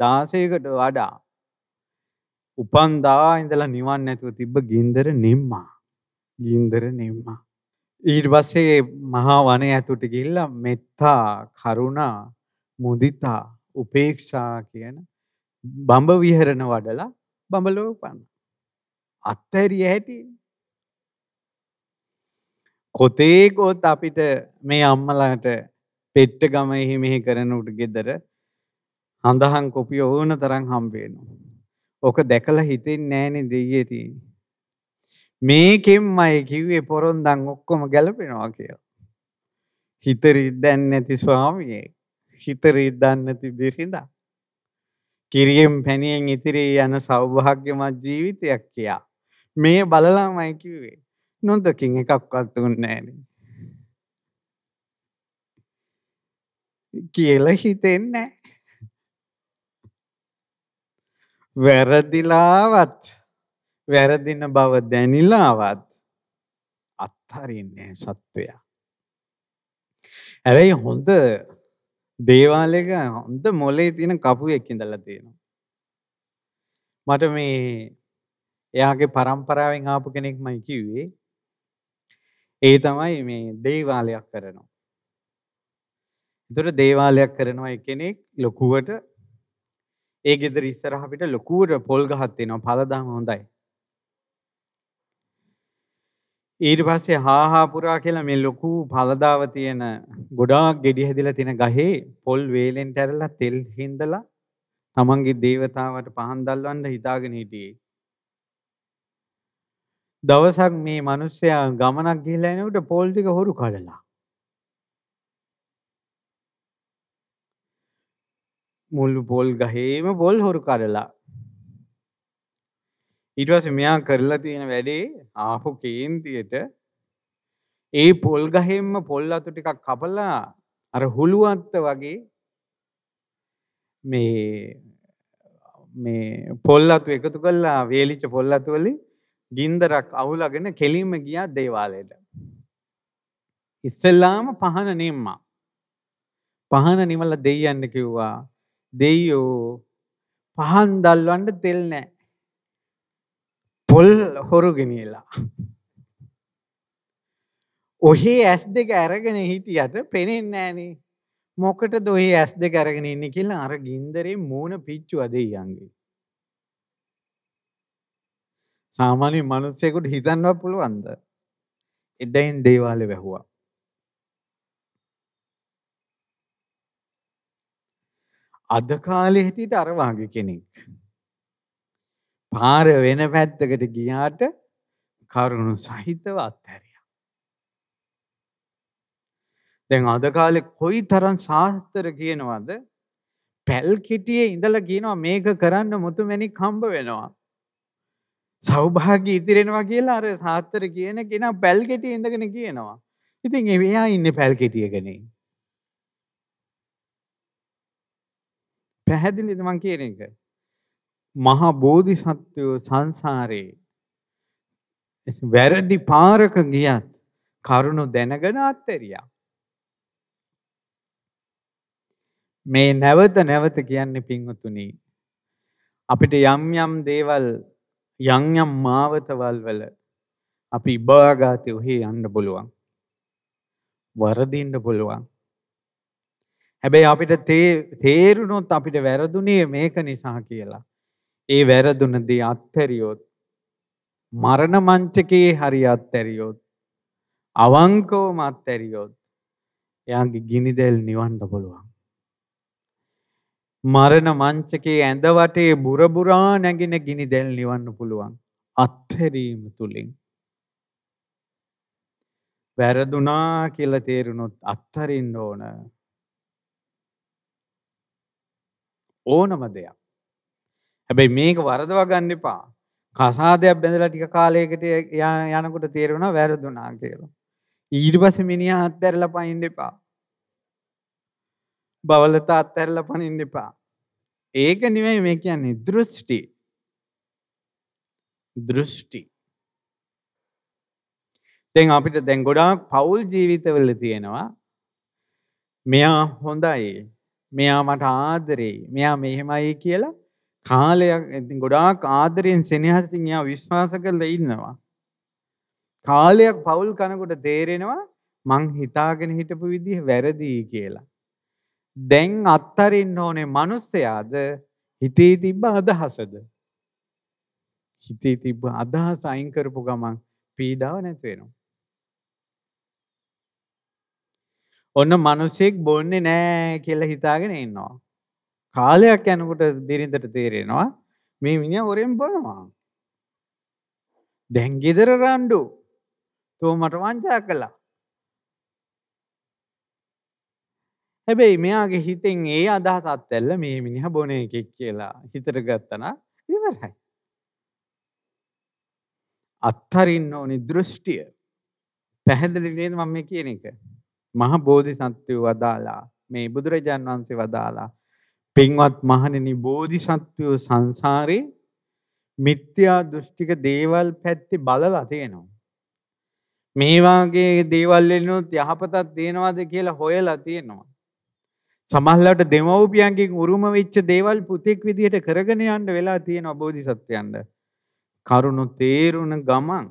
දාසයකට වඩා උපන් දා ඉඳලා නිවන් නැතුව තිබ්බ ගින්දර නිම්මා ගින්දර නිම්මා ඊට පස්සේ මහා වනය ඇතුට ගිල්ල මෙත්තා කරුණා මුදිතා උපේක්ෂා කියන බඹ විහරණ වඩලා බඹලෝ පන්න. අත්හැරිය හැටි. කොතේකොත් අපිට මේ අම්මලාට පෙට්ට ගම එහි මෙහි කරන උට ගෙදර හඳහන් කොපිය ඕන තරම් හම්බේනවා. ඕක දැකලා හිතෙන්නේ නැහනේ දෙයියේ තියෙන්නේ. මේකෙන්මයි කිව්වේ පොරොන්දන් ඔක්කොම ගැලපෙනවා කියලා. හිතරි දැන් නැති ස්වාමියෙක්. හිතරී දන්නති බිරිඳා. කිරියෙන් පැණියෙන් ඉතිරී යන සෞභාග්‍යමත් ජීවිතයක් කියා. මේ බලලාමයි කිව්වේ. නොදකින් එකක්වත් දුන්නේ නෑනේ. කියලා හිතෙන්නේ වැරදිලාවත් වැරදින බව දැනිලාවත් අත්හරින්නේ සත්වයා. හැබැයි හොඳ දේවාලයක හොඳ මොලේ තියෙන කපුවෙක් ඉඳලා තියෙනවා. මට මේ එයාගේ પરම්පරාවෙන් ආපු කෙනෙක්මයි කිව්වේ. ඒ තමයි මේ දේවාලයක් කරනවා. ඒතර දේවාලයක් කරනවා කෙනෙක් ලොකුවට ඒ ගෙදර ඉස්සරහ අපිට ලොකුවට පොල් ගහක් තියෙනවා. පළදාම හොඳයි. ඊට පස්සේ හාහාපුරා කියලා මේ ලොකු පළදාව තියෙන ගොඩාක් ගෙඩි හැදිලා තියෙන ගහේ පොල් වේලෙන් ඇරලා තෙල් හිඳලා තමන්ගේ දේවතාවට පහන් දල්වන්න හිතාගෙන හිටියේ. දවසක් මේ මිනිස්සයා ගමනක් ගිහලා එනකොට පොල් ටික හොරු කඩලා. මුළු පොල් ගහේම පොල් හොරු කඩලා ඊටවස මෙයා කරලා තියෙන වැඩේ ආහු කේන්තියට ඒ පොල් ගහෙම්ම පොල් අතු ටිකක් කපලා අර හුළුවත්ත වගේ මේ මේ පොල් අතු එකතු කරලා වේලිච්ච පොල් අතු වලින් ගින්දරක් අවුලගෙන කෙලින්ම ගියා දේවාලයට. ඉස්සෙල්ලාම පහන නිම්මා. පහන නිමලා දෙයියන්න කිව්වා. දෙයියෝ පහන් දැල්වන්න තෙල් නැහැ. පොල් හොරු ගෙනියලා. ඔහි ඇස් දෙක ඇරගෙන හිටියට පෙනෙන්නේ නෑනේ. මොකට දොහි ඇස් දෙක අරගෙන ඉන්නේ කියලා අර ගින්දරේ මූණ පිච්චුව දෙයියන්ගේ. සාමාන්‍ය මිනිස්සෙකුට හිතන්නවත් පුළුවන්ද? එඩයින් දේවාලේ වැහුවා. අද කාලේ හිටියට අර වාගේ කෙනෙක්. පාර වෙන පැත්තකට ගියාට කරුණු සහිතව අත්හැරියා. දැන් අද කාලේ කොයිතරම් ශාස්ත්‍ර කියනවද? පැල් කිටියේ ඉඳලා කියනවා මේක කරන්න මුතුමැණික් හම්බ වෙනවා. සෞභාග්‍ය ඉතිරෙනවා කියලා අර ශාස්ත්‍ර කියන කෙනා පැල් කිටියේ ඉඳගෙන කියනවා. ඉතින් එයා ඉන්නේ පැල් කිටියකනේ. පැහැදිලිද මං කියන එක? මහා බෝධිසත්වයෝ සංසාරේ වැරදි පාරක ගියත් කරුණු දැනගෙන අත්හැරියා. මේ නැවත නැවත කියන්නේ පින්වතුනි අපිට යම් යම් දේවල් යම් යම් මාවතවල් වල අපි ඉබාගාතේ උහි යන්න පුළුවන්. වරදින්න පුළුවන්. හැබැයි අපිට තේරුණොත් අපිට වැරදුනේ මේක නිසා කියලා. ඒ වැරදුනදී අත්හැරියොත් මරණ මංචකයේ හරි අත්හැරියොත් අවංකවම අත්හැරියොත් එයාගේ ගිනිදෙල් නිවන්න පුළුවන්. මරණ මංචකයේ ඇඳ වටේ බුරබුරා නැගින ගිනිදෙල් නිවන්න පුළුවන්. අත්හැරීම තුලින්. වැරදුනා කියලා තේරුනොත් අත්හරින්න ඕන. ඕනම දෙයක්. හැබැයි මේක වරදවා ගන්න එපා. කසාදයක් බැඳලා ටික කාලයකට යනකොට තේරෙනවා වැරදුනා කියලා. ඊට පස්සේ මිනිහා අත්හැරලා පනින්න එපා. බවලතා අත්හැරලා පනින්න එපා. ඒක නෙමෙයි මේ කියන්නේ දෘෂ්ටි. දෘෂ්ටි. දැන් අපිට දැන් ගොඩාක් පෞල් ජීවිතවල තියෙනවා මෙයා හොඳයි. මෙයා මට ආදරෙයි. මෙයා මෙහෙමයි කියලා කාලයක් ඉතින් ගොඩාක් ආදරයෙන් සෙනෙහසින් එයා විශ්වාස කරලා ඉන්නවා. කාලයක් පවුල් කනකොට තේරෙනවා මං හිතාගෙන හිටපු විදිහ වැරදි කියලා. දැන් අත්තරින්න ඕනේ මිනිස්සයාද හිතේ තිබ්බ අදහසද? හිතේ තිබ්බ අදහස අයින් කරපු ගමන් පීඩාව නැති වෙනවා. ඔන්න මිනිසෙක් බොන්නේ නැහැ කියලා හිතාගෙන ඉන්නවා. කාලයක් යනකොට බිරිඳට තේරෙනවා මේ මිනිහා හොරෙන් බොනවා. දැන් ගෙදර රණ්ඩු. තෝ මට වංචා කළා. හැබැයි මෙයාගේ හිතෙන් ඒ අදහස අත්හැරලා මේ මිනිහා බොන එකෙක් කියලා හිතට ගත්තන ඉවරයි. අත්හරින්න ඕනි දෘෂ්ටිය. පැහැදිලි නේද මම මේ කියන එක? මහ බෝධිසත්වෝ වදාලා මේ බුදුරජාන් වහන්සේ වදාලා පින්වත් මහණෙනි බෝධිසත්වයෝ සංසාරේ මිත්‍යා දෘෂ්ටික දේවල් පැත්තේ බලලා තියෙනවා. මේ වාගේ දේවල් වෙනුත් යහපතක් දෙනවද කියලා හොයලා තියෙනවා. සමහරවිට දෙමව්පියන්ගෙන් උරුම වෙච්ච දේවල් පුතෙක් විදියට කරගෙන යන්න වෙලා තියෙනවා බෝධිසත්වයන්ට. කරුණු තේරුණ ගමන්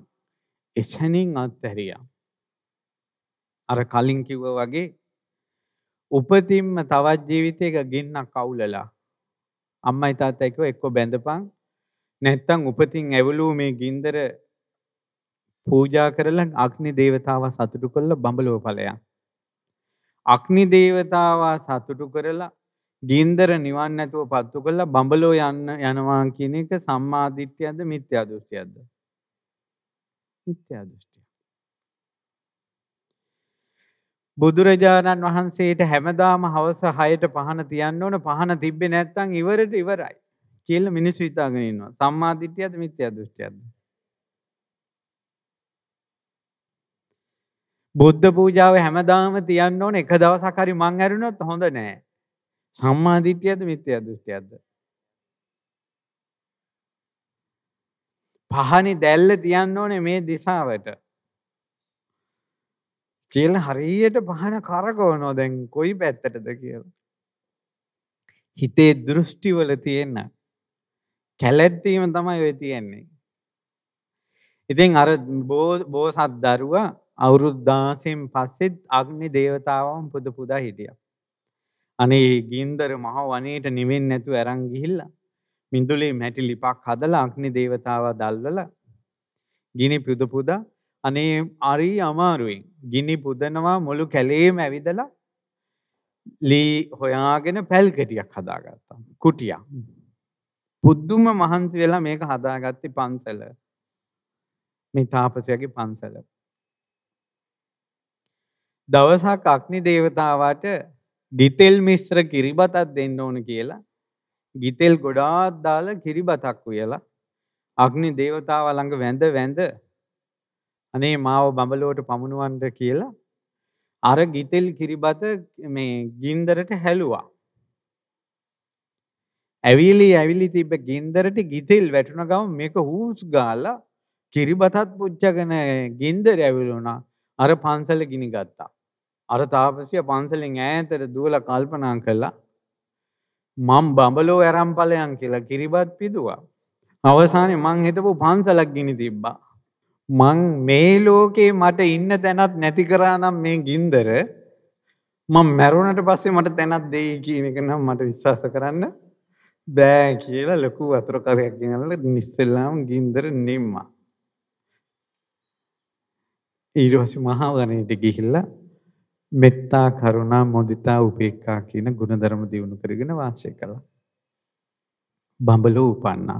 එසැනින් අත්හැරියා. අර කලින් කිව්වා වගේ උපතින්ම තවත් ජීවිතයක ගින්නක් අවුලලා අම්මයි තාත්තයි කිව්වා එක්ක බැඳපන් නැත්තම් උපතින් ඇවිලූ මේ ගින්දර පූජා කරලා අග්නි දේවතාවා සතුටු කරලා බඹලව ඵලයන් අග්නි දේවතාවා සතුටු කරලා ගින්දර නිවන් නැතුව පත්තු කරලා බඹලෝ යන්න යනවා කියන එක සම්මාදිට්ඨියද මිත්‍යා දෘෂ්ටියද මිත්‍යා දෘෂ්ටි බුදුරජාණන් වහන්සේට හැමදාම හවස 6ට පහන තියන්න ඕන පහන තිබ්බේ නැත්නම් ඉවරට ඉවරයි කියලා මිනිස්සු හිතාගෙන ඉන්නවා සම්මා දිට්ඨියද මිත්‍යා දෘෂ්ටියද බුද්ධ පූජාව හැමදාම තියන්න ඕන එක දවසක් හරි මං ඇරුණොත් හොඳ නෑ සම්මා දිට්ඨියද මිත්‍යා දෘෂ්ටියද පහනේ දැල්ල තියන්න ඕනේ මේ දිශාවට කියල හරියට පහන කරගවනෝ දැන් කොයි පැත්තටද කියලා. හිතේ දෘෂ්ටිවල තියෙන්න. කැලැත්වීම තමයි ඔය තියෙන්නේ. ඉතින් අර බෝසත් දරුවා අවුරුද්දාසෙන් පස්සෙත් අග්නි දේවතාවන් පුද පුදා හිටිය. අනේ ගින්දර මහ වනයට නිවෙන් නැතු ඇරං ගිහිල්ලා මින්දුලේ මැටි ලිපක් හදලා අග්නි දේවතාව දල්වල ගිනි පුද පුදා අනේ අරි අමාරුවෙන් ගිනි පුදනවා මුළු කැලේම ඇවිදලා ලී හොයාගෙන පැල්කෙටියක් හදාගත්තා. කුටියක්. පුදුම මහන්සි වෙලා මේක හදාගත්තේ පන්සල. මේ තාපසයාගේ පන්සල. දවසක් අග්නි දේවතාවට ගිතෙල් මිශ්‍ර කිරිබතක් දෙන්න ඕන කියලා ගිතෙල් ගොඩාක් දාලා කිරිබතක් උයලා අග්නි දේවතාවා ළඟ වැඳ වැඳ අනේ මාව බඹලුවට පමුණුවන්ද කියලා අර ගිතෙල් කිරිබත මේ ගින්දරට හැලුවා. ඇවිලි ඇවිලි තිබ්බ ගින්දරට ගිතෙල් වැටුණ ගම මේක හූස් ගාලා කිරිබතත් පුච්චගෙන ගින්දර ඇවිලුණා. අර පන්සල ගිනි ගත්තා. අර තාපසිය පන්සලෙන් ඈතට දුවලා කල්පනා කළා මම් බඹලෝ ඇරම් ඵලයන් කියලා කිරිබත් පිදුවා. අවසානයේ මං හිතපු පන්සලක් ගිනි තිබ්බා. මං මේ ලෝකේ මට ඉන්න තැනත් නැති කරා නම් මේ ගින්දර මං මැරුණට පස්සේ මට තැනක් දෙයි කියන එක නම් මට විශ්වාස කරන්න බෑ කියලා ලොකු වතුරකරයක් ගෙනල්ලා නිස්සෙල්ලාම ගින්දර නිම්මා. ඊට පස්සේ මහා වනයේට ගිහිල්ලා මෙත්තා කරුණා මුදිතා උපේක්ඛා කියන ගුණධර්ම දියුණු කරගෙන වාසය කළා. බඹලෝ උපන්නා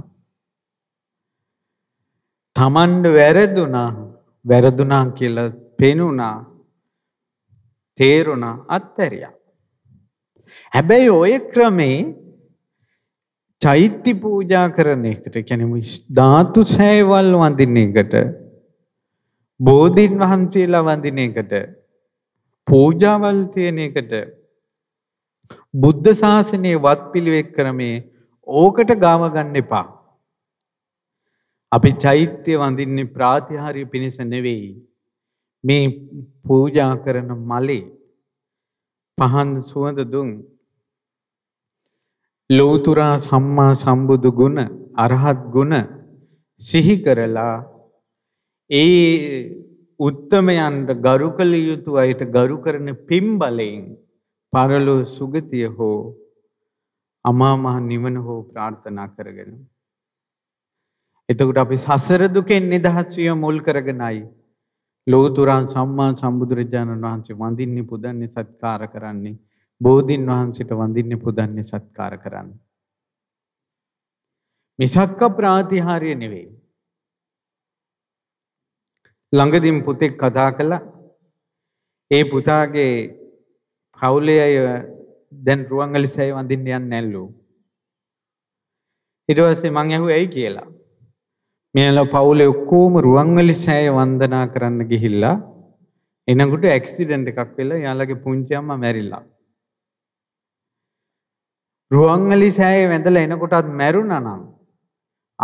තමන්ට වැරදුනා වැරදුනා කියලා පෙනුනා තේරුණා අත්හැරියා. හැබැයි ඔය ක්‍රමේ චෛත්‍ය පූජා කරන එකට කියනම ධාතු සෑවල් වඳින එකට බෝධීන් වහන්සේලා වඳින එකට පූජාවල් තියෙන එකට බුද්ධ ශාසනයේ වත්පිළිවෙත් ක්‍රමේ ඕකට ගාව ගන්න එපා. අපි චෛත්‍ය වඳින්නේ ප්‍රාතිහාරය පිණිස නෙවෙයි. මේ පූජා කරන මලේ පහන් සුවඳ දුන් ලෝතුරා සම්මා සම්බුදු ගුණ අරහත් ගුණ සිහි කරලා ඒ උත්තමයන්ට ගරු කළ යුතු අයට ගරු කරන පිම්බලයෙන් පරලෝ සුගතිය හෝ අමාමහ නිවන හෝ ප්‍රාර්ථනා කරගෙන එතකොට අපි සසර දුකෙන් නිදහස් වීම මුල් කරගෙනයි ලෝතුරාන් සම්මා සම්බුදුරජාණන් වහන්සේ වඳින්නේ පුදන්නේ සත්කාර කරන්නේ බෝධින් වහන්සේට වඳින්නේ පුදන්නේ සත්කාර කරන්නේ මිසක්ක ප්‍රාතිහාර්ය නෙවෙයි ළඟදීම පුතෙක් කතා කළා ඒ පුතාගේ පවුලේ අය දැන් රුවන්වැලි සෑය වඳින්න යන්නේ නැල්ලු ඊට පස්සේ මං ඇහුවා ඇයි කියලා මේලා පවුලේ ඔක්කොම රුවන්වැලි සෑය වන්දනා කරන්න ගිහිල්ලා එනකොට ඇක්සිඩන්ට් එකක් වෙලා යාළගේ පුංචි අම්මා මැරිලා. රුවන්වැලි සෑය වැඳලා එනකොටත් මැරුණා නම්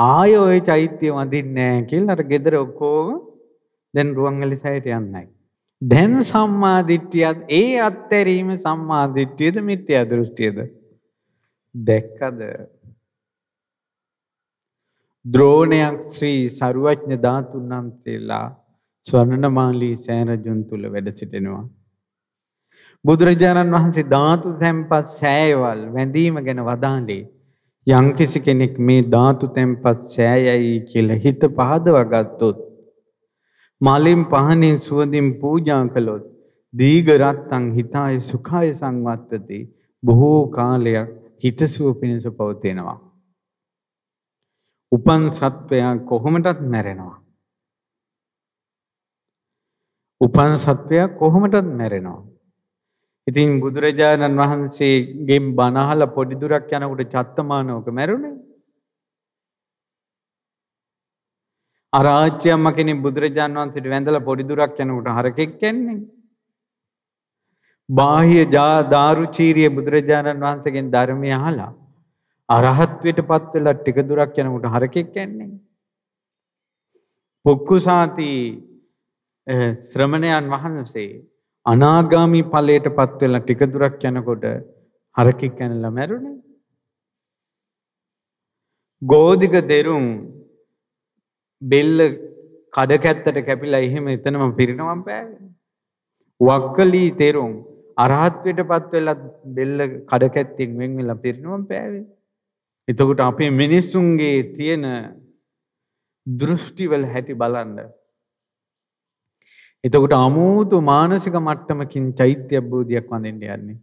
ආය ওই චෛත්‍ය වඳින්නේ නැහැ කියලා අර ගෙදර ඔක්කොම දැන් රුවන්වැලි සෑයට යන්නේ දැන් සම්මාදිට්ඨියත් ඒ අත්හැරීම සම්මාදිට්ඨියද මිත්‍යා දෘෂ්ටියද දැක්කද ද්‍රෝණයක් ශ්‍රී සරුවඥ ධාතුන් වහන්සේලා ස්වර්ණමාලී සෑරජුන් තුල වැඩ සිටිනවා. බුදුරජාණන් වහන්සේ ධාතු තැන්පත් සෑයවල් වැඳීම ගැන වදාළේ යම්කිසි කෙනෙක් මේ ධාතු තැන්පත් සෑයයි කියලා හිත පහදවා ගත්තොත් මාලින් පහනින් සුවඳින් පූජා කළොත් දීඝ රත්තං හිතාය සුඛාය සංවත්තති බොහෝ කාලයක් හිතසුව පිණිස පවතිනවා. උපන් සත්වයා කොහොමටත් මැරෙනවා. උපන් සත්වයා කොහොමටත් මැරෙනවා. ඉතින් බුදුරජාණන් වහන්සේගෙන් බණ අහලා පොඩි දුරක් යනකොට චත්තමානෝක මැරුණේ. අරාජ්‍ය අම්ම කෙනෙක් බුදුරජාණන් වහන්සේට වැඳලා පොඩි දුරක් යනකොට හරකෙක් කියන්නේ. බාහ්‍ය ජා දාරුචීරිය බුදුරජාණන් වහන්සේගෙන් ධර්මය අහලා අරහත්වයටපත් වෙලා ටික දුරක් යනකොට හරකෙක් යන්නේ. පොක්කුසාති ශ්‍රමණයන් වහන්සේ අනාගාමි ඵලයටපත් වෙලා ටික දුරක් යනකොට හරකෙක් යනලා මැරුණේ. ගෝධික දෙරුම් බෙල්ල කඩකැත්තට කැපිලා එහෙම එතනම පිරිනවම් පෑවේ. වක්කලි තෙරුම් අරහත්වයටපත් වෙලා බෙල්ල කඩකැත්තෙන් වෙන් වෙලා පිරිනවම් පෑවේ. එතකොට අපේ මිනිස්සුන්ගේ තියෙන දෘෂ්ටිවල හැටි බලන්න. එතකොට අමුතු මානසික මට්ටමකින් චෛත්‍ය අභෝධියක් වඳින්න යන්නේ.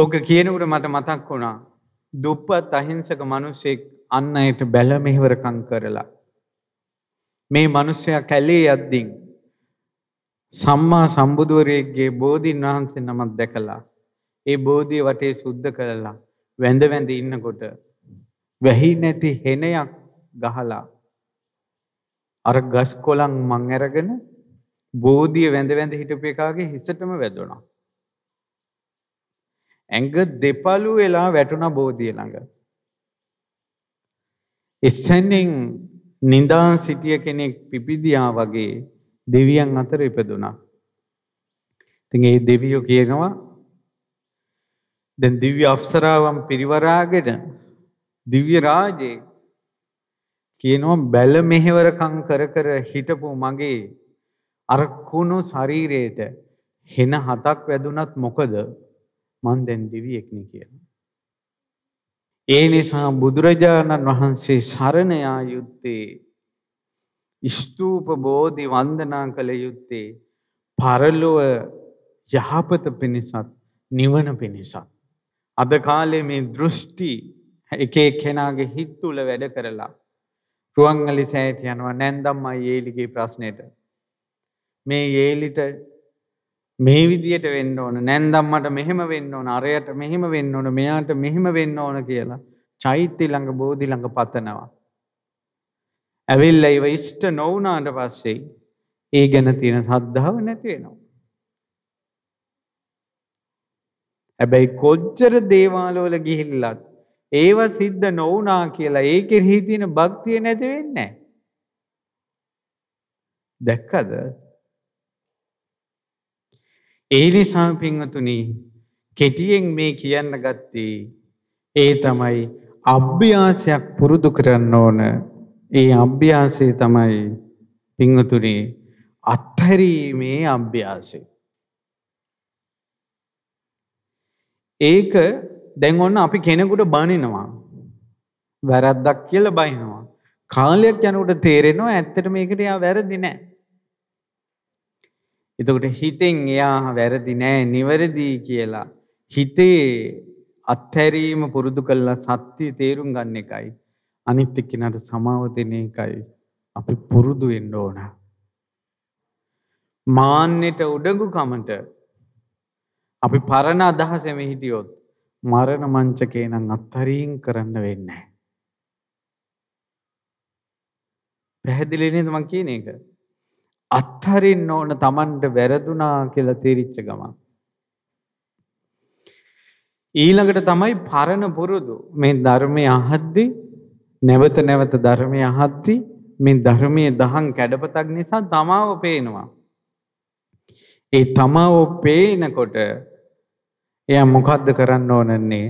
ඕක කියනකොට මට මතක් වුණා දුප්පත් අහිංසක මිනිසෙක් අන් අයට බැල මෙහෙවරකම් කරලා මේ මිනිසයා කැලේ යද්දී සම්මා සම්බුදුවරයෙක්ගේ බෝධින් වහන්සේ නමක් දැකලා ඒ බෝධිය වටේ සුද්ධ කළා වැඳ වැඳ ඉන්නකොට වැහි නැති හෙනයක් ගහලා අර ගස් කොළන් මං අරගෙන බෝධිය වැඳ වැඳ හිටපු එකාගේ හිසටම වැදුණා. ඇඟ දෙපළු වෙලා වැටුණා බෝධිය ළඟ. එසෙනින් නිදාන් සිටිය කෙනෙක් පිපිදියා වගේ දෙවියන් අතර ඉපදුණා. ඉතින් ඒ දෙවියෝ කියනවා දැන් දිව්‍ය අප්සරාවන් පිරිවරාගෙන දිව්‍ය රාජේ කියනවා බැල මෙහෙවරකම් කර කර හිටපු මගේ අර කුණු ශරීරයට හෙන හතක් වැදුනත් මොකද මං දැන් දිවියෙක් නේ කියලා. ඒ නිසා බුදුරජාණන් වහන්සේ සරණ යා යුත්තේ ස්තූප බෝධි වන්දනා කළ යුත්තේ පරලොව යහපත පිණිසත් නිවන පිණිසත් අද කාලේ මේ දෘෂ්ටි එක එක්කෙනාගේ හිත් තුල වැඩ කරලා රුවන්වැලි සෑයට යනවා නැන්දම්මා යේලිගේ ප්‍රශ්නෙට මේ යේලිට මේ විදියට වෙන්න ඕන නැන්දම්මට මෙහෙම වෙන්න ඕන අරයට මෙහෙම වෙන්න ඕන මෙයාට මෙහෙම වෙන්න ඕන කියලා චෛත්‍ය ළඟ බෝධි ළඟ පතනවා ඇවිල්ලා ඉව ඉෂ්ට නොවුනාට පස්සේ ඒ ගැන තියෙන සද්ධාව නැති වෙනවා හැබැයි කොච්චර දේවාලවල ගිහිල්ලත් ඒව සිද්ධ නොවුනා කියලා ඒ කෙරෙහි තියෙන භක්තිය නැති වෙන්නේ නැහැ. දැක්කද? ඒ නිසා පින්වතුනි කෙටියෙන් මේ කියන්න ගත්තේ ඒ තමයි අභ්‍යාසයක් පුරුදු කරන්න ඕන. ඒ අභ්‍යාසය තමයි පින්වතුනි අත්හැරීමේ අභ්‍යාසය. ඒක දැන් ඔන්න අපි කෙනෙකුට බනිනවා. වැරද්දක් කියලා බනිනවා. කාලයක් යනකොට තේරෙනවා ඇත්තට මේකට එයා වැරදි නෑ. එතකොට හිතෙන් එයා වැරදි නෑ නිවැරදි කියලා හිතේ අත්හැරීම පුරුදු කළා සත්‍ය තේරුම් ගන්න එකයි අනිත් එක්කිනට සමාව දෙන එකයි අපි පුරුදු වෙන්න ඕන. මාන්නෙට උඩඟු කමට අපි පරණ අදහසෙම හිටියොත් මරණ මංචකේ නම් අත්හරින් කරන්න වෙන්නේ පැහැදිලි නේද මම කියන එක? අත්හරින්න ඕන Tamanට වැරදුනා කියලා තේරිච්ච ගමන්. ඊළඟට තමයි පරණ පුරුදු මේ ධර්මය අහද්දි නැවත නැවත ධර්මය අහද්දි මේ ධර්මයේ දහම් කැඩපතක් නිසා තමාව පේනවා. ඒ තමාව පේනකොට එයා මොකද්ද කරන්න ඕනන්නේ?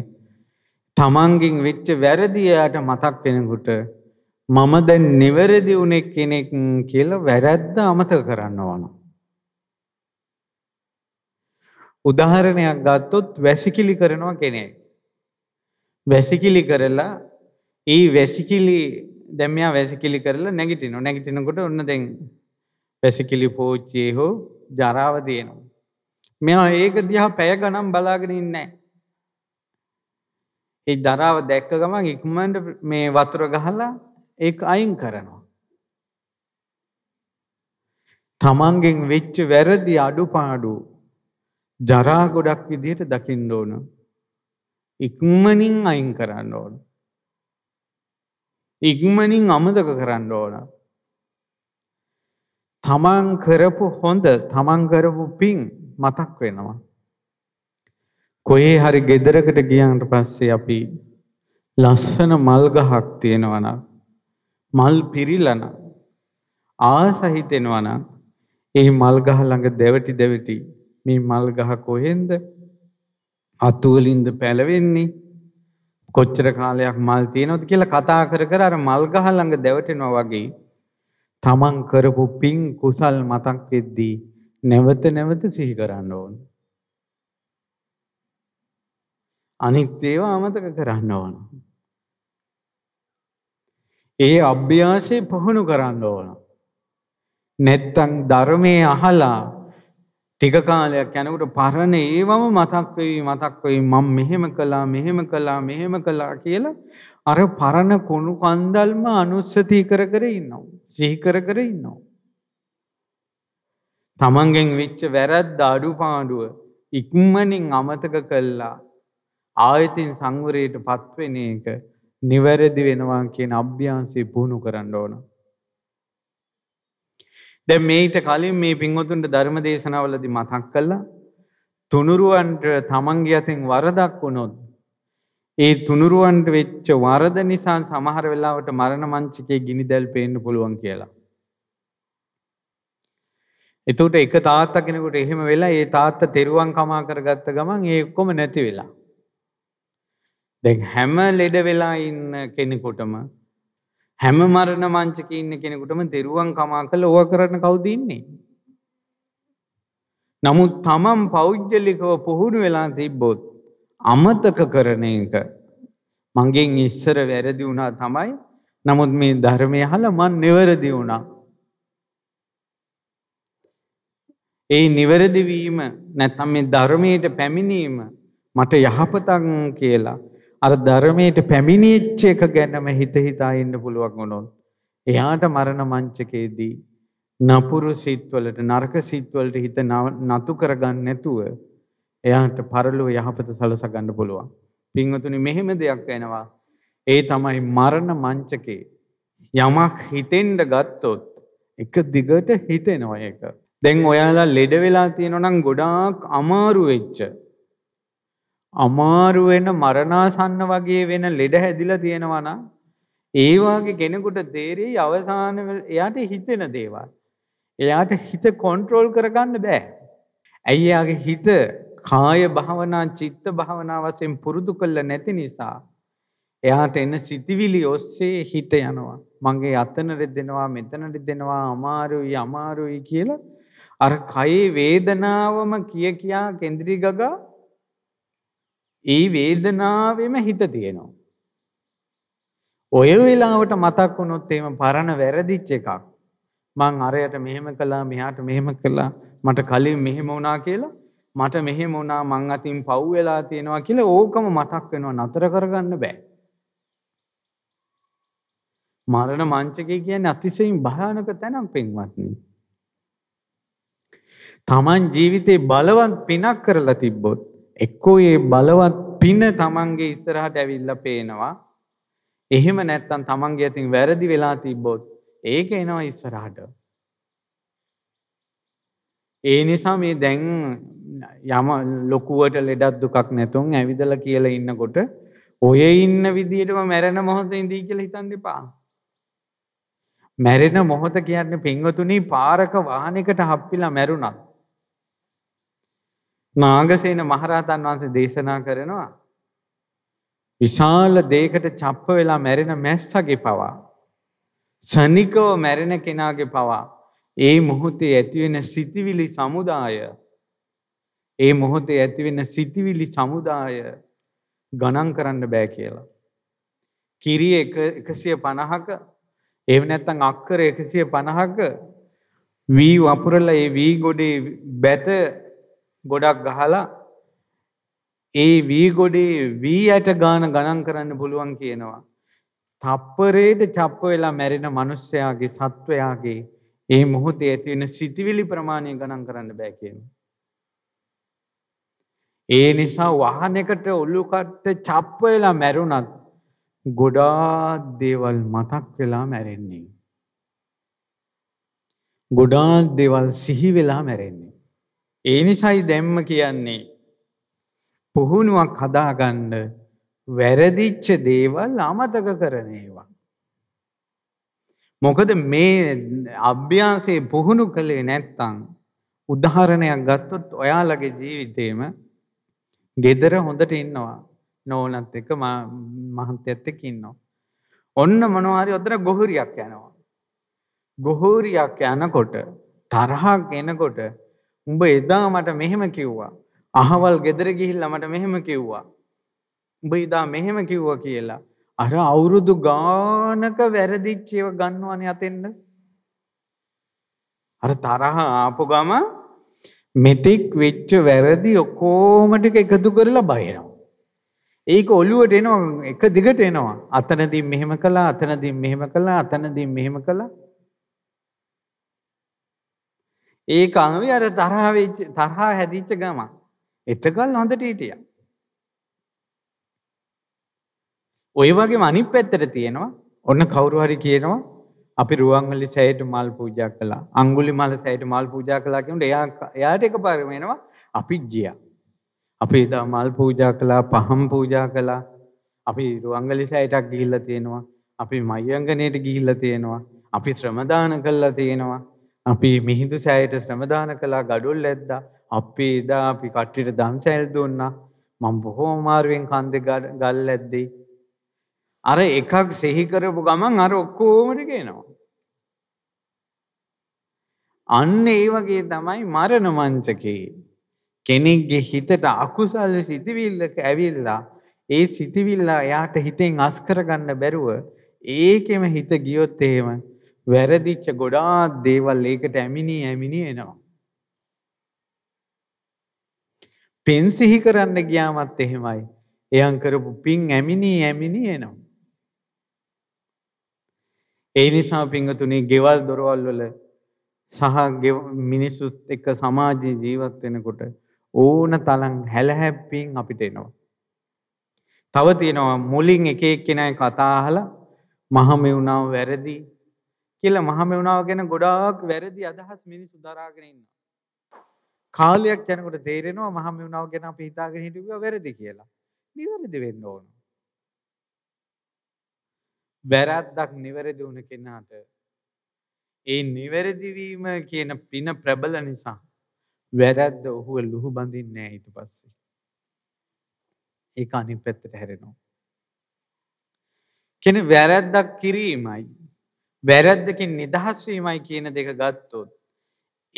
තමන්ගෙන් වෙච්ච වැරදි එයාට මතක් වෙනකොට මම දැන් නිවැරදි උනේ කෙනෙක් කියලා වැරද්ද අමතක කරන්න ඕන. උදාහරණයක් ගත්තොත් වැසිකිලි කරනවා කෙනෙක්. වැසිකිලි කරලා ඒ වැසිකිලි දැන් මෙයා වැසිකිලි කරලා නැගිටිනවා. නැගිටිනකොට ඔන්න දැන් වැසිකිලි පෝච්චියේ හෝ ජරාව දෙනවා. මෙයා ඒක දිහා පැය ගණන් බලාගෙන ඉන්නේ නැහැ. ඒ දරාව දැක්ක ගමන් ඉක්මනට මේ වතුර ගහලා ඒක අයින් කරනවා. තමන්ගෙන් වෙච්ච වැරදි අඩුපාඩු ජරා ගොඩක් විදිහට දකින්න ඕන. ඉක්මනින් අයින් කරන්න ඕන. ඉක්මනින් අමතක කරන්න ඕන. තමන් කරපු හොඳ තමන් කරපු පින් මතක් වෙනවා. කොහේ හරි ගෙදරකට ගියාට පස්සේ අපි ලස්සන මල් ගහක් තියෙනවා නම් මල් පිරිලන ආස හිතෙනවා නම් ඒ මල් ගහ ළඟ දෙවටි දෙවටි මේ මල් ගහ කොහෙන්ද අතු වලින්ද පැලවෙන්නේ කොච්චර කාලයක් මල් තියෙනවද කියලා කතා කර කර අර මල් ගහ ළඟ දෙවටෙනවා වගේ තමන් කරපු පින් කුසල් මතක් වෙද්දී නැවත නැවත සිහි කරන්න ඕන. අනිත් ඒවා අමතක කරන්න ඕන. ඒ අභ්‍යාසය පුහුණු කරන්න ඕන. නැත්තම් ධර්මයේ අහලා ටික කාලයක් යනකොට පරණ ඒවම මතක් වෙයි මතක් වෙයි මම මෙහෙම කළා මෙහෙම කළා මෙහෙම කළා කියලා අර පරණ කුණු කන්දල්ම අනුස්සති කර කර ඉන්නවා සිහි කර කර ඉන්නවා තමන්ගෙන් වෙච්ච වැරැද්ද අඩුපාඩුව ඉක්මනින් අමතක කල්ලා ආයතින් සංවරයට පත්වෙන එක නිවැරදි වෙනවා කියන අභ්‍යාන්සේ පුහුණු කරන්න ඕන. දැ මේට කලින් මේ පින්වතුන්ට ධර්ම දේශනාවලදි මතක් කල්ලා තුනුරුවන්ට තමන්ගේ අතින් වරදක් වුණොත් ඒ තුනුරුවන්ට වෙච්ච වරද නිසා සමහර වෙලාවට මරණ මංචිකේ ගිනි දැල් පේන්න පුළුවන් කියලා. එතකොට එක තාත්තා කෙනෙකුට එහෙම වෙලා ඒ තාත්තා තෙරුවන් කමා කරගත්ත ගමන් ඒ ඔක්කොම නැති වෙලා. දැන් හැම ලෙඩ වෙලා ඉන්න කෙනෙකුටම හැම මරණ මංචක ඉන්න කෙනෙකුටම තෙරුවන් කමා කළ ඕවා කරන්න කවුද ඉන්නේ? නමුත් තමන් පෞද්ගලිකව පුහුණු වෙලා තිබ්බොත් අමතක කරන එක මගෙන් ඉස්සර වැරදි වුණා තමයි. නමුත් මේ ධර්මය අහලා මං නිවැරදි වුණා. ඒ නිවැරදි වීම නැත්නම් මේ ධර්මයට පැමිණීම මට යහපතක් කියලා අර ධර්මයට පැමිණිච්ච එක ගැනම හිත හිතා ඉන්න පුළුවන් වුණොත් එයාට මරණ මංචකයේදී නපුරු සිත්වලට නරක සිත්වලට හිත නතු කරගන්න නැතුව එයාට පරලෝ යහපත සලසා ගන්න පුළුවන්. පින්වතුනි මෙහෙම දෙයක් වෙනවා. ඒ තමයි මරණ මංචකේ යමක් හිතෙන්න ගත්තොත් එක දිගට හිතෙනවා ඒක. දැන් ඔයාලා ලෙඩ වෙලා තියෙනවා නම් ගොඩාක් අමාරු වෙච්ච අමාරු වෙන මරණාසන්න වගේ වෙන ලෙඩ හැදිලා තියෙනවා නම් ඒ වගේ කෙනෙකුට තේරෙයි අවසාන එයාට හිතෙන දේවල්. එයාට හිත කන්ට්‍රෝල් කරගන්න බෑ. ඇයි එයාගේ හිත කාය භාවනා චිත්ත භාවනා වශයෙන් පුරුදු කළ නැති නිසා එයාට එන සිතිවිලි ඔස්සේ හිත යනවා. මගේ අතන රිදෙනවා මෙතන රිදෙනවා අමාරුයි අමාරුයි කියලා අර කයේ වේදනාවම කිය කියා කේන්ද්‍රී ගගා ඒ වේදනාවෙම හිත තියෙනවා. ඔය වෙලාවට මතක් වුණොත් එහෙම පරණ වැරදිච්ච එකක්. මං අරයට මෙහෙම කළා මෙහාට මෙහෙම කළා මට කලින් මෙහෙම වුණා කියලා මට මෙහෙම වුණා මං අතින් පව් වෙලා තියෙනවා කියලා ඕකම මතක් වෙනවා නතර කරගන්න බෑ. මරණ මංචකය කියන්නේ අතිශයින් භයානක තැනක් පින්වත්නි. තමන් ජීවිතේ බලවත් පිනක් කරලා තිබ්බොත් එක්කෝ ඒ බලවත් පින තමන්ගේ ඉස්සරහට ඇවිල්ලා පේනවා. එහෙම නැත්නම් තමන්ගේ අතින් වැරදි වෙලා තිබ්බොත් ඒක එනවා ඉස්සරහට. ඒ නිසා මේ දැන් යම ලොකුවට ලෙඩක් දුකක් නැතුන් ඇවිදලා කියලා ඉන්නකොට ඔය ඉන්න විදිහටම මැරෙන මොහොත ඉඳී කියලා හිතන්න එපා. මැරෙන මොහොත කියන්නේ පින්වතුනි පාරක වාහනයකට හප්පිලා මැරුණා. නාගසේන මහරහතන් වහන්සේ දේශනා කරනවා විශාල දෙයකට චප්ප වෙලා මැරෙන මැස්සගේ පවා සනිකව මැරෙන කෙනාගේ පවා ඒ මොහොතේ ඇතිවෙන සිතිවිලි සමුදාය ඒ මොහොතේ ඇතිවෙන සිතිවිලි සමුදාය ගණන් කරන්න බෑ කියලා. කිරිය 150ක එහෙම නැත්නම් අක්කර 150ක වී වපුරලා ඒ වී ගොඩේ බැත ගොඩක් ගහලා ඒ වී ගොඩේ වී ඇට ගාන ගණන් කරන්න පුළුවන් කියනවා. තප්පරේට චප්ප වෙලා මැරෙන මිනිස්සයාගේ සත්වයාගේ ඒ මොහොතේ ඇති වෙන සිතිවිලි ප්‍රමාණය ගණන් කරන්න බෑ කියනවා. ඒ නිසා වහනෙකට ඔල්ලුකට චප්ප වෙලා මැරුණත් ගොඩා දේවල් මතක් වෙලා මැරෙන්නේ. ගොඩා දේවල් සිහි වෙලා මැරෙන්නේ. ඒ නිසයි දැම්ම කියන්නේ පුහුණුවක් හදාගන්න වැරදිච්ච දේවල් අමතක කරන ඒවා. මොකද මේ අභ්‍යාසයේ පුහුණු කළේ නැත්තම් උදාහරණයක් ගත්තොත් ඔයාලගේ ජීවිතේම gedara හොඳට ඉන්නවා නෝනත් එක්ක මහන්තයත් එක්ක ඉන්නවා. ඔන්න මොනවා හරි ඔතන ගොහුරියක් යනවා. ගොහුරියක් යනකොට තරහක් එනකොට උඹ එදා මට මෙහෙම කිව්වා. අහවල් ගෙදර ගිහිල්ලා මට මෙහෙම කිව්වා. උඹ එදා මෙහෙම කිව්වා කියලා අර අවුරුදු ගානක වැරදිච්ච ඒවා ගන්නවනේ අතෙන්න. අර තරහ ආපු ගම මෙතෙක් වෙච්ච වැරදි ඔක්කොම ටික එකතු කරලා බහිනවා. ඒක ඔළුවට එනවා එක දිගට එනවා. අතනදී මෙහෙම කළා, අතනදී මෙහෙම කළා, අතනදී මෙහෙම කළා. ඒ කංවි අර තරහ වෙච්ච තරහ හැදිච්ච ගම. එතකල් හොඳට හිටියා. ওই වගේම අනිත් පැත්තට තියෙනවා ඔන්න කවුරු හරි කියනවා අපි රුවන්වැලි සෑයට මල් පූජා කළා. අඟුලිමාල සෑයට මල් පූජා කළා කියනකොට එයා එයාට එකපාරම එනවා අපි ගියා. අපි එදා මල් පූජා කළා, පහම් පූජා කළා. අපි රුවන්වැලි සෑයටක් ගිහිල්ලා තියෙනවා. අපි මයංගනේට ගිහිල්ලා තියෙනවා. අපි ශ්‍රමදාන කළා තියෙනවා. අපි මිහිඳු සෑයට ශ්‍රමදාන කළා gadol ඇද්දා. අපි එදා අපි කට්ටියට දම්සැල් දුන්නා. මම බොහොම අමාරුවෙන් කන්දේ ගල් ඇද්දේ. අර එකක් සිහි කරපු ගමන් අර ඔක්කොම ටික එනවා. අන්න ඒ වගේ තමයි මරණ මංචකේ. කෙනෙක්ගේ හිතට අකුසල් සිතිවිල්ලක ඇවිල්ලා ඒ සිතිවිල්ල එයාට හිතෙන් අස් කරගන්න බැරුව ඒකෙම හිත ගියොත් එහෙම වැරදිච්ච ගොඩාක් දේවල් ඒකට ඇමිණි ඇමිණි එනවා. පින් සිහි කරන්න ගියාමත් එහෙමයි. එයන් කරපු පින් ඇමිණි ඇමිණි එනවා. ඒ නිසා පින්වතුනි ගෙවල් දොරවල් වල සහ මිනිස්සුත් එක්ක සමාජයේ ජීවත් වෙනකොට ඕන තරම් හැලහැප්පීම් අපිට එනවා. තව තියෙනවා මුලින් එක එක්කෙනා කතා අහලා මහමෙවුනාව වැරදි කියලා මහමෙවුනාව ගැන ගොඩාක් වැරදි අදහස් මිනිස්සු දරාගෙන ඉන්නවා. කාලයක් යනකොට තේරෙනවා මහමෙවුනාව ගැන අපි හිතාගෙන හිටියුවා වැරදි කියලා. නිවැරදි වෙන්න ඕන. වැරද්දක් නිවැරදි වුණ කෙනාට ඒ නිවැරදි වීම කියන පින ප්‍රබල නිසා වැරද්ද ඔහුව ලුහු බඳින්නේ නැහැ ඊට පස්සේ. ඒක අනිත් පැත්තට හැරෙනවා. කෙන වැරැද්දක් කිරීමයි වැරද්දකින් නිදහස් වීමයි කියන දෙක ගත්තොත්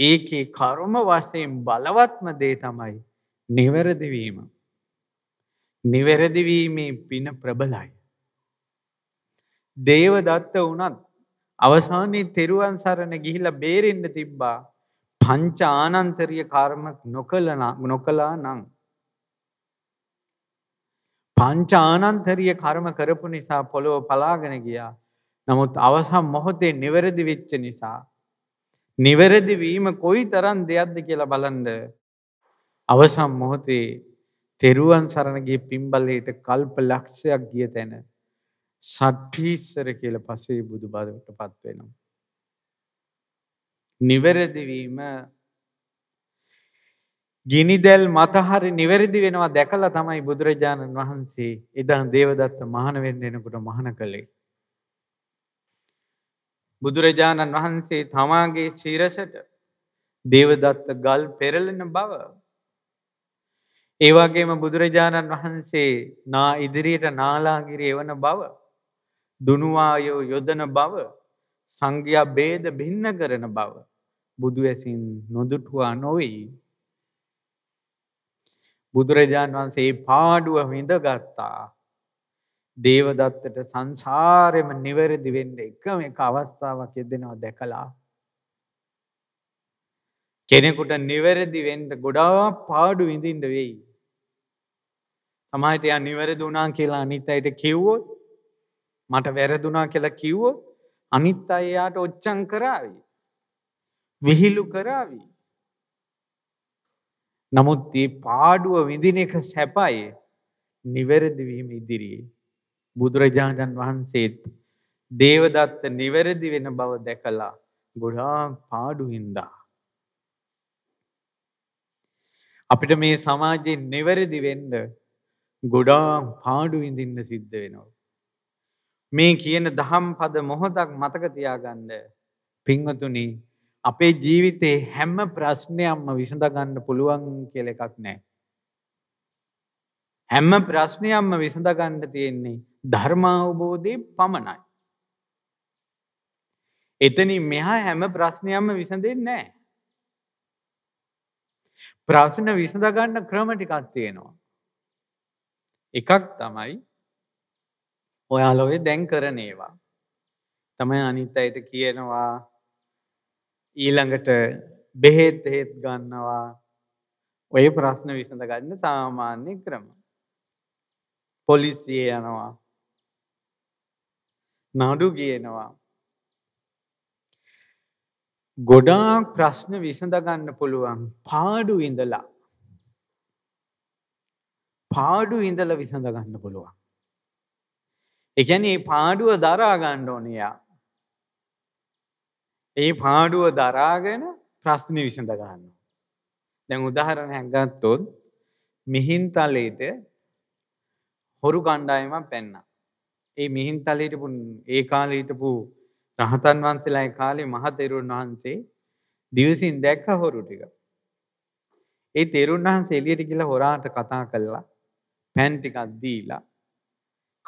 ඒකේ කර්ම වශයෙන් බලවත්ම දේ තමයි නිවැරදි වීම. නිවැරදි වීමේ පින ප්‍රබලයි. දේවදත්ත වුණත් අවසානයේ තෙරුවන් සරණ ගිහිලා බේරෙන්න තිබ්බා පංච ආනන්තරීය කර්ම නොකළා නොකළා නම් පංච ආනන්තරීය කර්ම කරපු නිසා පොළොව පලාගෙන ගියා නමුත් අවසම් මොහොතේ නිවැරදි වෙච්ච නිසා නිවැරදි වීම කොයි තරම් දෙයක්ද කියලා බලන්න අවසම් මොහොතේ තෙරුවන් සරණ ගිය පින්බලයට කල්ප ලක්ෂයක් ගිය තැන සත්පීස්සර කියලා පසේ බුදු බවටපත් වෙනවා නිවැරදි වීම ගිනිදැල් මතහරි නිවැරදි වෙනවා දැකලා තමයි බුදුරජාණන් වහන්සේ එදා දේවදත්ත මහාන වෙන්න එනකොට මහාන කළේ බුදුරජාණන් වහන්සේ තමාගේ සිරසට දේවදත්ත ගල් පෙරලෙන බව. ඒවාගේම බුදුරජාණන් වහන්සේ නා ඉදිරියට නාලාගිරි එවන බව. දුනුවායෝ යොදන බව සංඝයා බේද බින්න කරන බව. බුදු ඇසින් නොදුටුවා නොවෙයි. බුදුරජාණන් වහන්සේ පාඩුව හිඳ ගත්තා දේවදත්තට සංසාරෙම නිවැරදි වෙන්න එකම එක අවස්ථාවක් යෙදෙනවා දැකලා. කෙනෙකුට නිවැරදි වෙන්න ගොඩාක් පාඩු විඳින්න වෙයි. සමහරට යා නිවැරදි වුණා කියලා අනිත් අයට කිව්වොත් මට වැරදුනා කියලා කිව්වොත් අනිත් අය යාට ඔච්චම් කරાવી. විහිළු කරાવી. නමුත් මේ පාඩුව විඳින එක සැපයි. නිවැරදි වීම ඉදිරියේ බුදුරජාණන් වහන්සේත් දේවදත්ත නිවැරදි වෙන බව දැකලා ගොඩාක් පාඩු හින්දා. අපිට මේ සමාජයේ නිවැරදි වෙන්න ගොඩාක් පාඩු විඳින්න සිද්ධ වෙනවා. මේ කියන දහම් පද මොහොතක් මතක තියාගන්න පින්වතුනි අපේ ජීවිතේ හැම ප්‍රශ්නයක්ම විසඳ ගන්න පුළුවන් කියලා එකක් නැහැ. හැම ප්‍රශ්නයක්ම විසඳ ගන්න තියෙන්නේ ධර්මාවබෝධය පමණයි. එතනින් මෙහා හැම ප්‍රශ්නයක්ම විසඳෙන්නේ නැහැ. ප්‍රශ්න විසඳ ගන්න ක්‍රම ටිකක් තියෙනවා. එකක් තමයි ඔයාලා ඔය දැන් කරන ඒවා. තමයි අනිත් අයට කියනවා ඊළඟට බෙහෙත් හේත් ගන්නවා. ඔය ප්‍රශ්න විසඳ ගන්න සාමාන්‍ය ක්‍රම. පොලිසිය යනවා නඩු කියනවා. ගොඩාක් ප්‍රශ්න විසඳගන්න පුළුවන් පාඩු ඉඳලා. පාඩු ඉඳල විසඳගන්න පුළුවන්. එකැන ඒ පාඩුව දරාගණ්ඩ ඕනයා. ඒ පාඩුව දරාගෙන ප්‍රශ්න විසඳගන්න. දැන් උදාහරණ හැගත්තොත් මිහින්තලේට හොරු කණ්ඩායම පැන්නා. ඒ මිහින්තලේටපු ඒ කාලේ හිටපු රහතන් වහන්සේලා ඒ කාලේ මහ තෙරුන් වහන්සේ දිවසින් දැක්ක හොරු ටික. ඒ තෙරුන් වහන්සේ එළියට ගිහලා හොරාට කතා කළා. පෑන් ටිකක් දීලා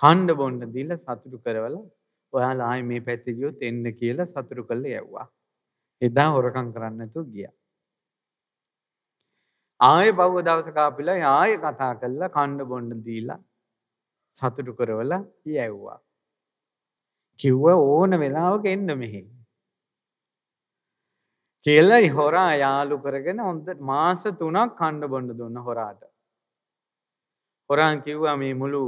කණ්ඩ බොන්න දීලා සතුටු කරවලා ඔයාලා ආයේ මේ පැත්තේ ගියොත් එන්න කියලා සතුටු කරලා යවුවා. එදා හොරකම් කරන්න නැතුව ගියා. ආයේ බව දවසක ආපිලා ආයේ කතා කළා කණ්ඩ බොන්න දීලා සතුටු කරවලා යැව්වා. කිව්ව ඕන වෙලාවක එන්න මෙහි. කියලා හොරා යාලු කරගෙන හොඳ මාස 3ක් කන්න බොන්න දුන්න හොරාට. හොරාන් කිව්වා මේ මුළු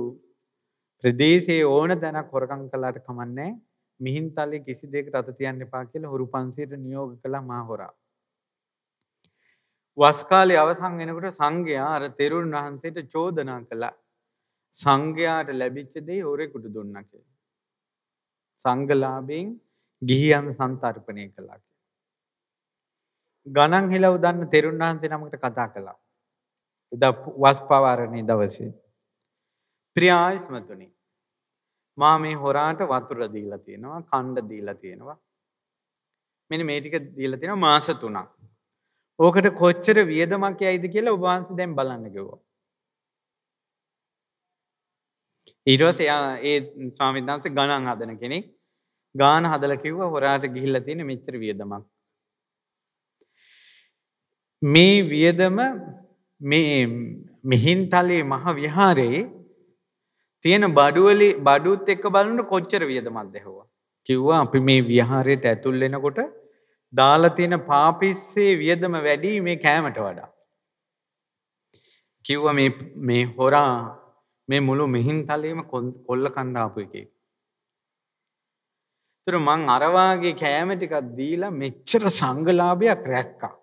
ප්‍රදේශයේ ඕන තැනක් හොරකම් කළාට කමන්නේ මිහින්තලේ කිසි දෙයකට අත තියන්න එපා කියලා හුරු පන්සියට නියෝග කළා මා හොරා. වස් කාලේ අවසන් වෙනකොට සංඝයා අර තෙරුන් වහන්සේට චෝදනා කළා. සංඝයාට ලැබිච්ච දේ හොරෙකුට දුන්නා කියලා. සංඝලාභයෙන් ගිහියන් සන්තර්පණය කළා කියලා. ගණන් හෙලව දන්න තෙරුන් වහන්සේ නමකට කතා කළා. එදා වස්පවාරණේ දවසේ. ප්‍රිය ආයස්මතුනි මා මේ හොරාට වතුර දීලා තියෙනවා, කණ්ඩ දීලා තියෙනවා. මෙන්න මේ ටික දීලා තියෙනවා මාස 3ක්. ඕකට කොච්චර වියදමක් යයිද කියලා ඔබ වහන්සේ දැන් බලන්න කිව්වා. ඊටවස ඒ ස්වාමින්දන්ස ගණන් හදන කෙනෙක් ගාන හදල කිව්ව හොරාට ගිහිල්ල තියෙන මෙච්චර වියදමක්. මේ වියදම මිහින්තලේ මහ විහාරයේ තියෙන බඩුවලි බඩුත් එක්ක බලන්නට කොච්චර වියදමක් දැහවා. කිව්වා අපි මේ විහාරයට ඇතුල් වෙනකොට දාලා තියෙන පාපිස්සේ වියදම වැඩි මේ කෑමට වඩා. කිව්වා මේ මේ හොරා මේ මුළු මිහින්තලයේම කොල්ල කන්දාපු එකේ. ඒතර මං අර වාගේ කෑම ටිකක් දීලා මෙච්චර සංගලාභයක් රැක්කා.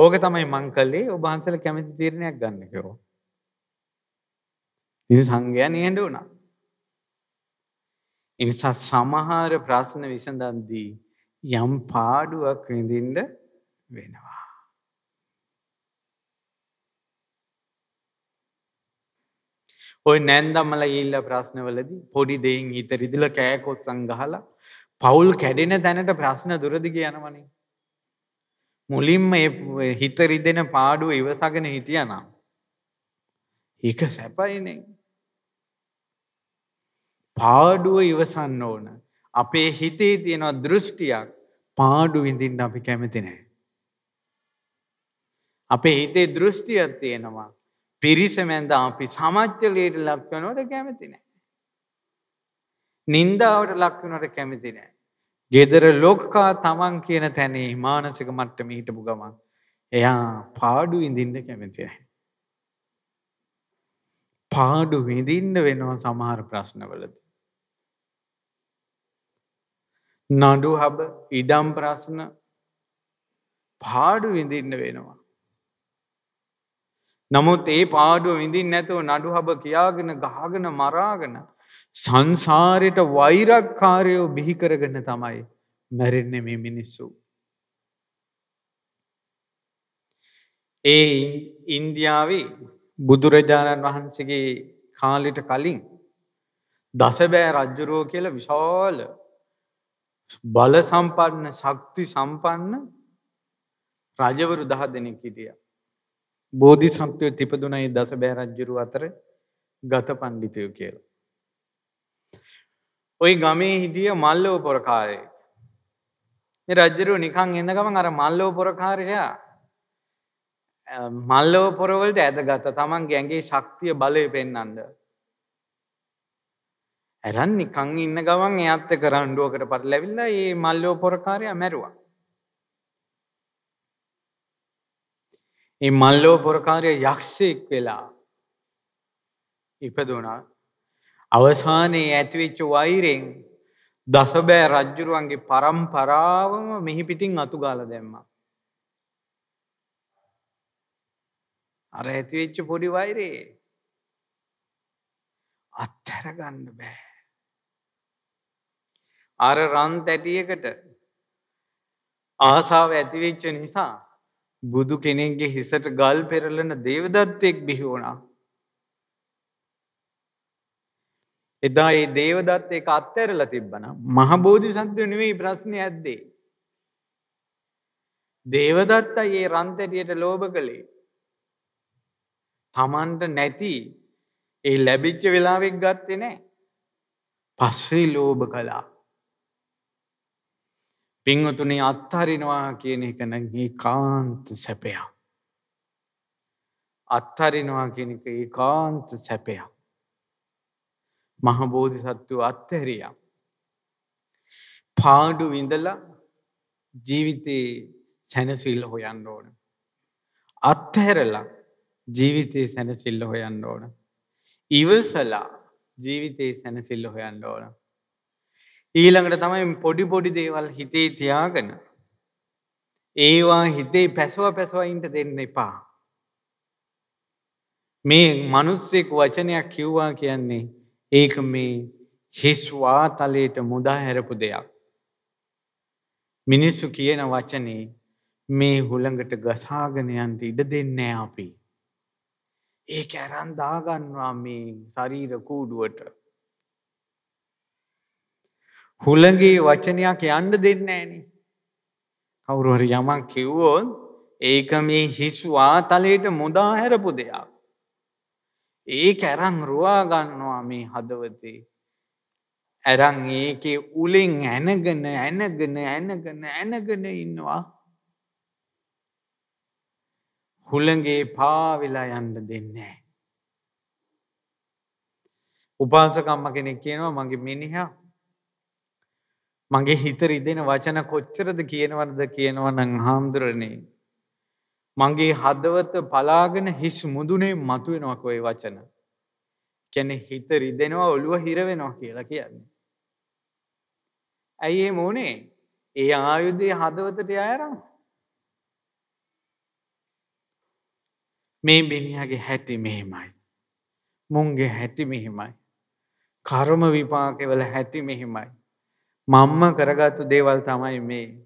ඕක තමයි මං කළේ ඔබ වහන්සේලා කැමති තීරණයක් ගන්න කියලා. ඉතින් සංගය නේද උනා. ඒ නිසා සමහර ප්‍රශ්න විසඳන්දී යම් පාඩුවක් විඳින්න වෙනවා. ඔය නැන්දම්මල ඉල්ල ප්‍රශ්නවලදී පොඩි දෙයින් හිත රිදිල කෑකොත් සංගහලා පවුල් කැඩෙන දැනට ප්‍රශ්න දුරදිග යනවනේ. මුලින්ම හිත රිදෙන පාඩුව ඉවසගෙන හිටියනම්. ඒක සැපයිනේ. පාඩුව ඉවසන්න ඕන. අපේ හිතේ තියෙන දෘෂ්ටියක් පාඩු විඳින්න අපි කැමති නැහැ. අපේ හිතේ දෘෂ්ටියක් තියෙනවා පිරිස මැද අපි සමච්චලයට ලක් වෙනවට කැමති නැහැ. නින්දාවට ලක් වෙනවට කැමති නැහැ. gedara lokka taman කියන තැනේ මානසික මට්ටමේ හිටපු ගමන් එයා පාඩු විඳින්න කැමති නැහැ. පාඩු විඳින්න වෙනවා සමහර ප්‍රශ්නවලදී. නඩු හබ ඉඩම් ප්‍රශ්න පාඩු විඳින්න වෙනවා. නමුත් ඒ පාඩුව විඳින් නැතුව නඩුහබ කියාගෙන ගහගෙන මරාගෙන සංසාරයට වෛරක්කාරයෝ බිහිකරගන්න තමයි මැරෙන්නේ මේ මිනිස්සු. ඒ ඉන්දියාවේ බුදුරජාණන් වහන්සේගේ කාලිට කලින් දසබෑ රජ්ජුරෝ කියල විශාල බල සම්පන්න ශක්ති සම්පන්න රජවරු දහ දෙනෙක් හිටියා. බෝධිසත්වය තිපදුන ඒ දස බෑරජ්ජුරු අතර ගත පණ්ඩිතයෝ කියලා. ඔය ගමේ හිටිය මල්ලෝ පොරකාරය. මේ රජ්ජරුව නිකං එන්න ගමන් අර මල්ලෝ පොරකාරයා මල්ලෝ පොරවලට ඇද ගත තමන් ගැගේ ශක්තිය බලය පෙන්නන්න. ඇරන් නිකං ඉන්න ගමන් එයත්ත කරණ්ඩුවකට පට ලැවිල්ලා ඒ මල්ලෝ පොරකාරය මැරුවා. ඒ මල්ලෝ පොරකාරය යක්ෂයෙක් වෙලා ඉපදුණා. අවසානයේ ඇතිවෙච්ච වෛරෙන් දසබෑ රජ්ජුරුවන්ගේ පරම්පරාවම මෙහි පිටින් අතුගාලා දැම්මා. අර ඇතිවෙච්ච පොඩි වෛරේ අත්හැර ගන්න බෑ. අර රන් තැටියකට ආසාව ඇතිවෙච්ච නිසා බුදු කෙනෙක්ගේ හිසට ගල් පෙරලන දේවදත්තෙක් බිහි වුණා. එදා ඒ දේවදත් ඒක අත්හැරලා තිබ්බනම් මහ බෝධිසත්වයෝ නෙවෙයි ප්‍රශ්නේ ඇද්දේ. දේවදත්ත ඒ රන්තැටියට ලෝභ කළේ. Tamanට නැති ඒ ලැබිච්ච වෙලාවෙක් ගත්තේ නැහැ. පස්සේ ලෝභ කළා. පිංවතුනේ අත්හරිනවා කියන එක නම් ඒකාන්ත සැපයක්. අත්හරිනවා කියන එක ඒකාන්ත සැපයක්. මහ බෝධිසත්වෝ අත්හැරියා. පාඩු විඳලා ජීවිතේ සැනසෙල්ල හොයන්න ඕන. අත්හැරලා ජීවිතේ සැනසෙල්ල හොයන්න ඕන. ඉවසලා ජීවිතේ සැනසෙල්ල හොයන්න ඕන. ඊළඟට තමයි පොඩි පොඩි දේවල් හිතේ තියාගෙන ඒවා හිතේ පැසව පැසවයින්ට දෙන්න එපා. මේ මනුස්සෙක් වචනයක් කිව්වා කියන්නේ ඒක මේ හිස්වා තලයට මුදා හැරපු දෙයක්. මිනිස්සු කියන වචනේ මේ හුළඟට ගසාගෙන යන්ට ඉඩ දෙන්නේ අපි. ඒක අරන් දාගන්නවා මේ ශරීර කූඩුවට. හුළඟේ වචනයක් යන්න දෙන්නේ නැහනේ. කවුරු හරි යමක් කිව්වොත් ඒක මේ හිස් වාතලයට මුදා හැරපු දෙයක්. ඒක අරන් රුවා ගන්නවා මේ හදවතේ. අරන් ඒකේ උලෙන් ඇනගෙන ඇනගෙන ඇනගෙන ඇනගෙන ඉන්නවා. හුළඟේ පාවිලා යන්න දෙන්නේ උපාසකම්ම කෙනෙක් කියනවා මගේ මිනිහා මගේ හිත රිදෙන වචන කොච්චරද කියනවද කියනවනම් හාමුදුරනේ. මගේ හදවත පලාගෙන හිස් මුදුනේ මතුවෙනවා කොයි වචන. කියන්නේ හිත රිදෙනවා ඔළුව හිර වෙනවා කියලා කියන්නේ. ඇයි එහෙම වුනේ? ඒ ආයුධය හදවතට ආයරම්. මේ මිනිහාගේ හැටි මෙහෙමයි. මුංගේ හැටි මෙහෙමයි. කර්ම විපාකවල හැටි මෙහෙමයි. මම්ම කරගත්තු දේවල් තමයි මේ.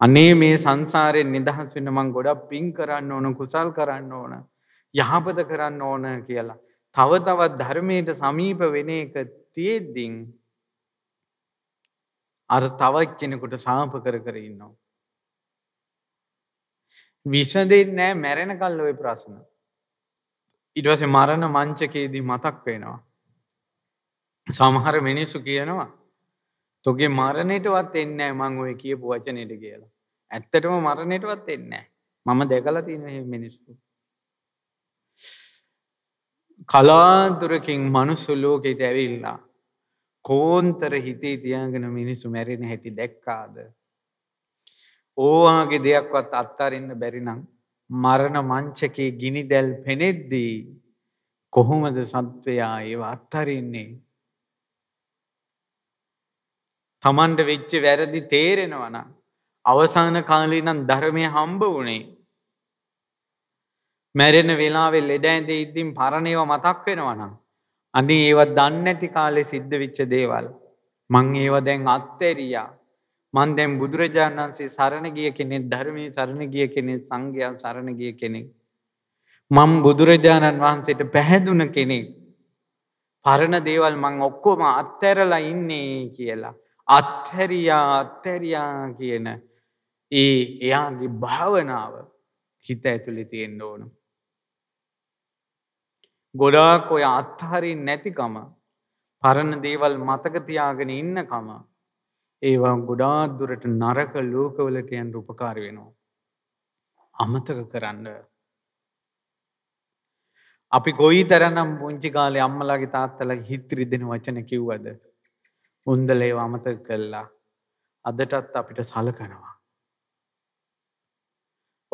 අනේ මේ සංසාරයෙන් නිදහස් වෙන්න මං ගොඩක් පිං කරන්න ඕන කුසල් කරන්න ඕන යහපත කරන්න ඕන කියලා. තව තවත් ධර්මයට සමීප වෙන එක තියෙද්දින් අර තවත් කෙනෙකුට සාප කර කර ඉන්නවා. විසඳෙන්නේ නැහැ මැරෙනකල් ওই ප්‍රශ්න. ඊට පස්සේ මරණ මංචකයේදී මතක් වෙනවා. සමහර මිනිස්සු කියනවා තොගේ මරණයටවත් එන්නේ නැහැ මං ඔය කියපු වචනෙට කියලා. ඇත්තටම මරණයටවත් එන්නේ නැහැ. මම දැකලා තියෙන මේ මිනිස්සු. කලාතුරකින් මනුස්ස ලෝකෙට ඇවිල්ලා කෝන්තර හිතේ තියාගෙන මිනිස්සු මැරෙන හැටි දැක්කාද? ඕවාගේ දෙයක්වත් අත්හරින්න බැරි නම් මරණ මංචකේ ගිනිදැල් පෙනෙද්දී කොහොමද සත්වයා ඒව අත්හරින්නේ? තමන්ට වෙච්ච වැරදි තේරෙනවන අවසාන කාලේ නම් ධර්මය හම්බ වුණේ මැරෙන වෙලාවේ ලෙඩ ඇඳේ ඉද්දින් පරණ ඒවා මතක් වෙනවනම් අදී ඒවා දන්නේ නැති කාලේ සිද්ධ වෙච්ච දේවල් මං ඒවා දැන් අත්හැරියා මං දැන් බුදුරජාණන් වහන්සේ සරණ ගිය කෙනෙක් ධර්මයේ සරණ ගිය කෙනෙක් සංඝයා සරණ ගිය කෙනෙක් මං බුදුරජාණන් වහන්සේට පැහැදුන කෙනෙක් පරණ දේවල් මං ඔක්කොම අත්හැරලා ඉන්නේ කියලා අත්හැරියා අත්හැරියා කියන ඒ එයාගේ භාවනාව හිත ඇතුළි තියෙන්න්න ඕන. ගොඩාක් ඔය අත්හරි නැතිකම පරණ දේවල් මතකතියාගෙන ඉන්නකම ඒවා ගොඩාදුරට නරක ලෝකවලට යන් උපකාර වෙනවා. අමතක කරන්න. අපි ගොයි තරනම් පුංචි කාලේ අම්මලාගේ තාත්තලගේ හිත්‍රි දෙන වචන කිව්වද උන්දලේව අමත කල්ලා අදටත් අපිට සලකනවා.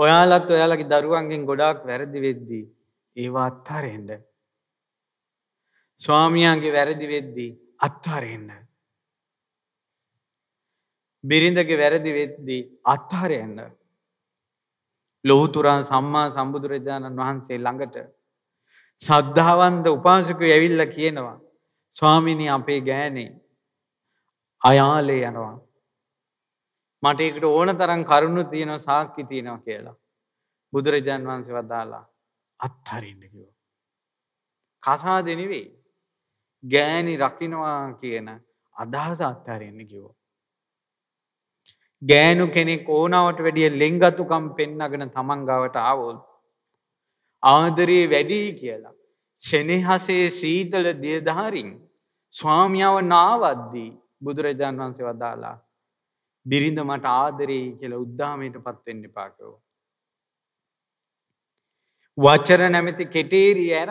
ඔයාලත් ඔයාලගේ දරුවන්ගෙන් ගොඩාක් වැරදි වෙද්දී ඒවා අත්හරෙන්ට. ස්වාමියන්ගේ වැරදි වෙද්දී අත්හරෙන්න්න. බිරිඳගේ වැරදි වෙද්දී අත්හරයන්න. ලොහුතුරන් සම්මා සම්බුදුරජාණන් වහන්සේ ළඟට සද්ධාවන්ද උපාසකු ඇවිල්ල කියනවා ස්වාමිණි අපේ ගෑනේ අයාලේ යනවා. මට ඒකට ඕන තරම් කරුණු තියෙනවා සාක්ෂි තියෙනවා කියලා. බුදුරජාන් වහන්සේ වදාලා අත්හරින්න කිව්වා. කසාද නෙවෙයි. ගෑණි රකින්නවා කියන අදහස අත්හරින්න කිව්වා. ගෑනු කෙනෙක් ඕනාවට වැඩිය ලෙංගතුකම් පෙන්නගෙන තමන් ගාවට ආවොත් ආදරේ වැඩි කියලා සෙනෙහසේ සීතල දේදාරින් ස්වාමියාව නාවද්දී බුදුරජාන් වහන්සේ වදාලා බිරිඳ මට ආදරෙයි කියලා උද්දාමයට පත් වෙන්න එපා කිව්වා. වචර නැමැති කෙටේරි ඇර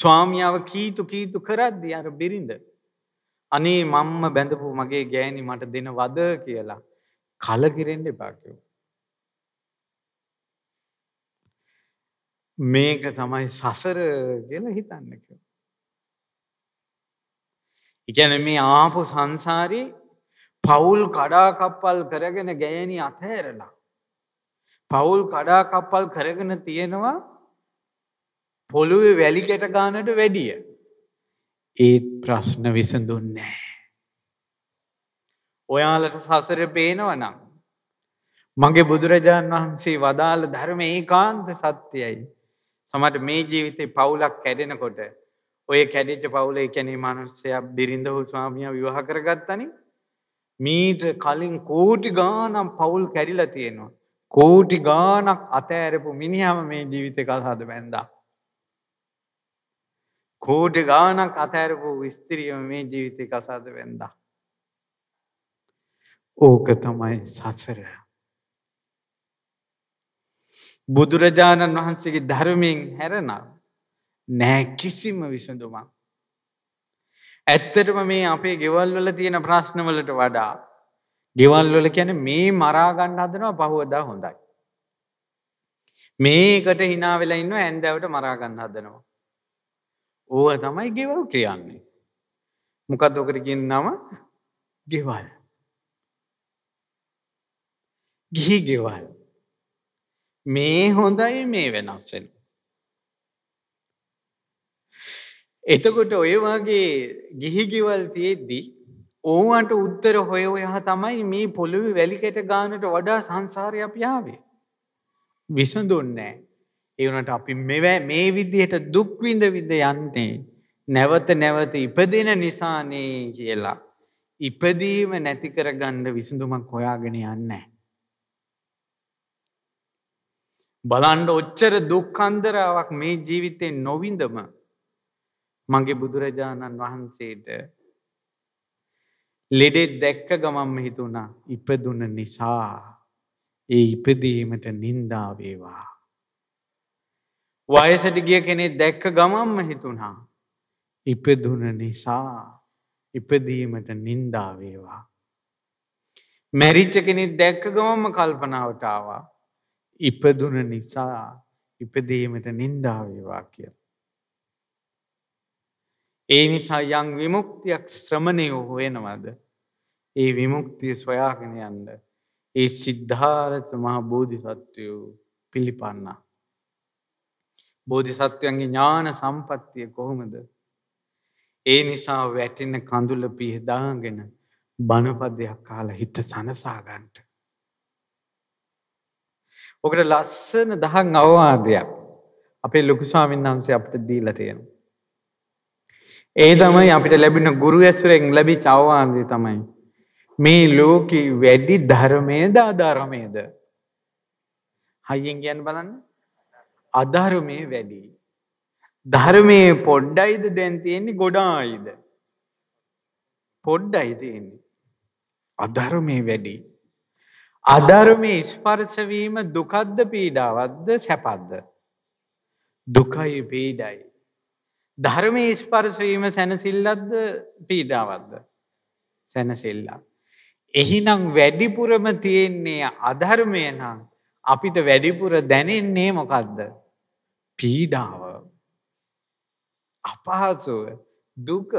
ස්වාමියාව කීතු කීතු කරද්දී අර බිරිඳ අනේ මම්ම බැඳපු මගේ ගෑණි මට දෙන වද කියලා කලකිරෙන්න එපා කිව්වා. මේක තමයි සසර කියලා හිතන්න කිව්වා. ඉගැන මේ ආපු සංසාරී පවුල් කඩාකප්පල් කරගෙන ගෑනි අතහැරලා. පවුල් කඩාකප්පල් කරගෙන තියෙනවා පොළුව වැලිකෙට ගානට වැඩිය. ඒත් ප්‍රශ්න විසඳුන්නේ. ඔයාලට සසර පේනවනම්. මගේ බුදුරජාණන් වහන්සේ වදාළ ධර්ම ඒ කාන්ත සත්‍යයයි. සමට මේ ජීවිතේ පවුලක් කැඩෙනකොට ඔය කැඩිච්ච පවුල ඒ කියන්නේ මිනිස්සයා බිරිඳහු ස්වාමියා විවාහ කරගත්තනේ. මීට කලින් කෝටි ගාණක් පවුල් කැඩිලා තියෙනවා. කෝටි ගාණක් අතෑරපු මිනිහම මේ ජීවිතේ කල් හද බැන්දා. කෝටි ගාණක් අතෑරපු ස්ත්‍රියම මේ ජීවිතේ කසාද බැන්දා. ඕක තමයි සසර. බුදුරජාණන් වහන්සේගේ ධර්මයෙන් හැරෙනවා නැහැ කිසිම විසඳුමක්. ඇත්තටම මේ අපේ ගෙවල් වල තියෙන ප්‍රශ්න වලට වඩා ගෙවල් වල කියන්නේ මේ මරා ගන්න හදනවා පහවදා හොඳයි. මේකට hina වෙලා ඉන්නවා ඇන්දෑවට මරා ගන්න හදනවා. ඕවා තමයි ගෙවල් කියන්නේ. මොකද්ද ඔකට කියන නම? ගෙවල්. ගිහි ගෙවල්. මේ හොඳයි මේ වෙනස් වෙන. එතකොට ඔය වගේ ගිහි ගෙවල් තියෙද්දී ඕවන්ට උත්තර හොය ඔයා තමයි මේ පොළොවේ වැලිකැට ගානට වඩා සංසාරේ අපි ආවේ. විසඳුන්නේ ඒ වුණාට අපි මේ මේ විදිහට දුක් විඳ විඳ යන්නේ නැවත නැවත ඉපදින නිසානේ කියලා. ඉපදීම නැති කරගන්න විසඳුමක් හොයාගෙන යන්නේ බලන්න ඔච්චර දුක් අන්දරාවක් මේ ජීවිතේ නොවිඳම මගේ බුදුරජාණන් වහන්සේට ලෙඩෙත් දැක්ක ගමම්ම හිතුණා ඉපදුන නිසා ඒ ඉපදීමට නින්දා වේවා. වයසට ගිය කෙනෙක් දැක්ක ගමම්ම හිතුණා ඉපදුන නිසා ඉපදීමට නින්දා වේවා. මැරිච්ච කෙනෙක් දැක්ක ගමම්ම කල්පනාවට ආවා ඉපදුන නිසා ඉපදීමට නින්දා වේවා කියලා. ඒ නිසා යං විමුක්තියක් ශ්‍රමණය හොයෙනවද. ඒ විමුක්තිය සොයාගෙන යන්න. ඒ සිද්ධාරත මහා බෝධි සත්වයෝ පිළිපන්න. බෝධි සත්වයන්ගේ ඥාන සම්පත්තිය කොහොමද. ඒ නිසා වැටෙන කඳුල පිහදාගෙන බණපදයක් කාලා හිත සනසාගන්ට. ඔකට ලස්සන දහන් අවවාදයක් අපේ ලොකුස්වාමින් වහන්සේ අපට දීලා තියෙනවා. ඒ තමයි අපිට ලැබෙන ගුරු ඇසුරෙන් ලැබිච්ච අවවාදය තමයි. මේ ලෝකේ වැඩි ධර්මයේද අධර්මයේද? හයියෙන් කියන්න බලන්න. අධර්මයේ වැඩි. ධර්මයේ පොඩ්ඩයිද දැන් තියෙන්නේ ගොඩායිද? පොඩ්ඩයි තියෙන්නේ. අධර්මයේ වැඩි. අධර්මයේ ස්පර්ශ වීම දුකද්ද පීඩාවක්ද සැපක්ද? දුකයි පීඩයි. ධර්මයේ ස්පර්ශ වීම සැනසෙල්ලක්ද පීඩාවක්ද? සැනසෙල්ලක්. එහිනම් වැඩිපුරම තියෙන්නේ අධර්මය නම් අපිට වැඩිපුර දැනෙන්නේ මොකද්ද? පීඩාව. අපහසුව, දුක.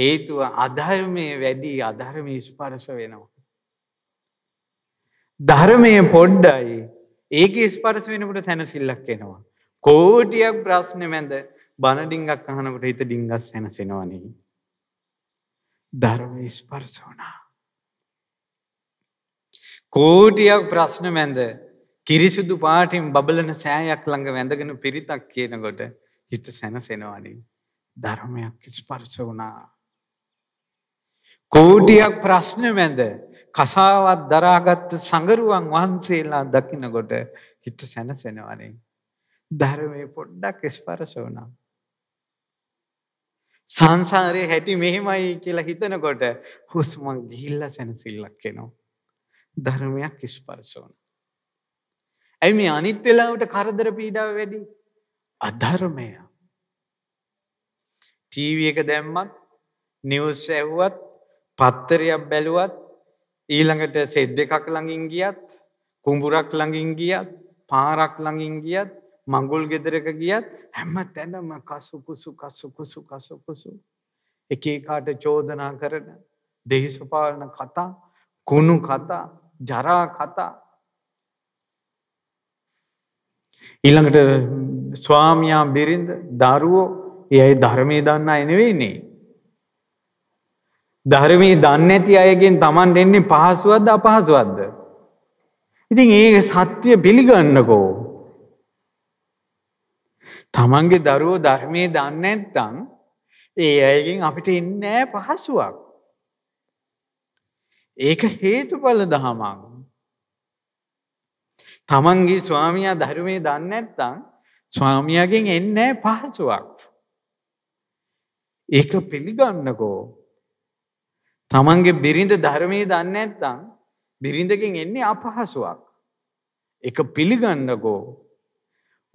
හේතුව අධර්මයේ වැඩි අධර්මයේ ස්පර්ශ වෙනවා. ධර්මයේ පොඩ්ඩයි ඒකේ ස්පර්ශ වෙනකොට සැනසෙල්ලක් එනවා. කෝටියක් ප්‍රශ්න මැද බණඩිංගක් අහනකට හිත ඩිංගස් සැනසෙනවනී. ධර්ම ස්පර්සෝනා. කෝටියක් ප්‍රශ්න මැද කිරිසුදු පාටින් බබලන සෑයක් ළඟ වැඳගෙන පිරිතක් කියනකොට හිත සැනසෙනවනින් ධර්මයක් ස්පර්ස වුණා. කෝටියක් ප්‍රශ්න මැද කසාවත් දරාගත්ත සඟරුවන් වහන්සේලා දකිනකොට හිත සැනසෙනවනින් ධර්මයේ පොඩ්ඩක් ස්පර්ශ වුණා. සංසාරයේ හැටි මෙහෙමයි කියලා හිතනකොට හුස්ම ගිහිල්ලා සැනසෙල්ලක් එනවා. ධර්මයක් ස්පර්ශ වුණා. ඇයි මේ අනිත් වෙලාවට කරදර පීඩාව වැඩි? අධර්මය. ටීවී එක දැම්මත්, නිවුස් ඇහුවත්, පත්තරයක් බැලුවත්, ඊළඟට සෙඩ් එකක් ළඟින් ගියත්, කුඹුරක් ළඟින් ගියත්, පාරක් ළඟින් ගියත් මඟුල් ගෙදරක ගියත් හැම තැනම කසුකුසු කසුකුසු කසුකුසු එක එකාට චෝදනා කරන දේශපාලන කතා කුණු කතා ජරා කතා ඊළඟට ස්වාමියා බිරිඳ දරුවෝ එයයි ධර්මයේ දන්න අය නෙවෙයිනේ ධර්මයේ දන්නේ නැති අයගෙන් Taman දෙන්නේ පහසුවක්ද අපහසුවක්ද ඉතින් ඒ සත්‍ය පිළිගන්නකෝ තමන්ගේ දරුවෝ ධර්මය දන්න ඇත්තං ඒ අයගෙන් අපිට එන්නෑ පහසුවක්. ඒක හේතුඵල දහමක්. තමන්ගේ ස්වාමියා ධර්මය දන්න ඇත්තං ස්වාමියගෙන් එන්නෑ පහසුවක්. ඒක පිළිගන්නකෝ. තමන්ගේ බිරිඳ ධර්මය දන්න ඇත්තං බිරිඳගෙන් එන්නේ අපහසුවක්. එක පිළිගන්නකෝ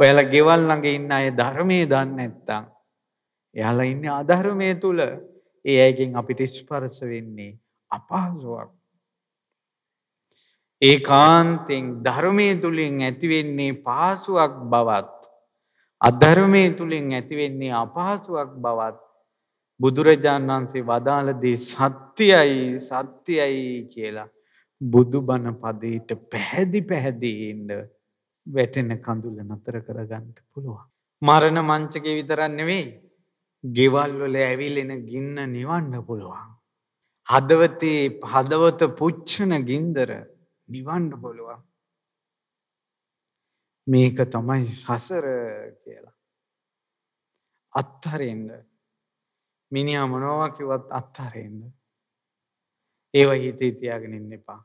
ඔයාල ගෙවල් ළඟ ඉන්න අය ධර්මය දන්න ඇත්තං. එයාල ඉන්න අධර්මය තුළ ඒ ඇයකින් අපිට ස්පරස වෙන්නේ අපහසුවක්. ඒ කාන්තෙන් ධර්මය තුළින් ඇතිවෙන්නේ පාසුවක් බවත්. අධර්මය තුළින් ඇතිවෙන්නේ අපහසුවක් බවත් බුදුරජාණන් වන්සේ වදාලදී සත්‍යයයි සත්‍යයයි කියලා බුදු බණ පදයට පැහැදි පැහැදීන්ට වැටෙන කඳුල්ල නතර කරගන්න පුළුවන්. මරණ මංචක විතරන්න වෙයි. ගෙවල්වල ඇවිල් එන ගින්න නිවන්න පුළුවන්. හදවතේ හදවත පුච්චන ගින්දර නිවන්න පුළුවන්. මේක තමයි සසර කියලා. අත්හරෙන්ද. මිනිහා මොනෝවකිවත් අත්හරෙන්ද. ඒව හිතේ තියාගෙන ඉන්න එපා.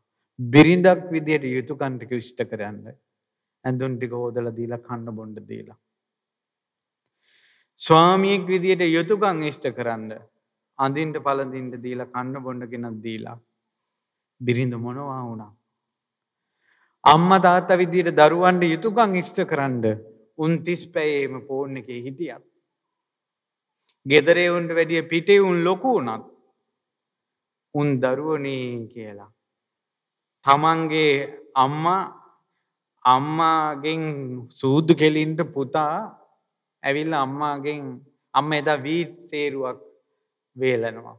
බිරිඳක් විදියට යුතුකන්ටක විෂ්ට කරන්න. ඇඳුන් ටික හෝදල දීලා කන්න බොණ්ඩ දීලා. ස්වාමියෙක් විදියට යුතුකං ඉෂ්ට කරන්න අඳින්ට පලඳින්ට දීලා කන්න බොණ්ඩ කෙනක් දීලා. බිරිඳ මොනවා වුණා. අම්ම තාත්ත විදියට දරුවන්ට යුතුකං ඉෂ්ට කරන්න උන්තිස් පැයේම පෝර්ණ එකේ හිටියත්. ගෙදරේ උන්ට වැඩිය පිටේ උන් ලොකු වනත් උන් දරුවනේ කියලා. තමන්ගේ අම්මා අම්මාගෙන් සූදු කෙලින්ට පුතා ඇවිල්ල අම්මාගෙන් අම්ම එදා වී සේරුවක් වේලනවා.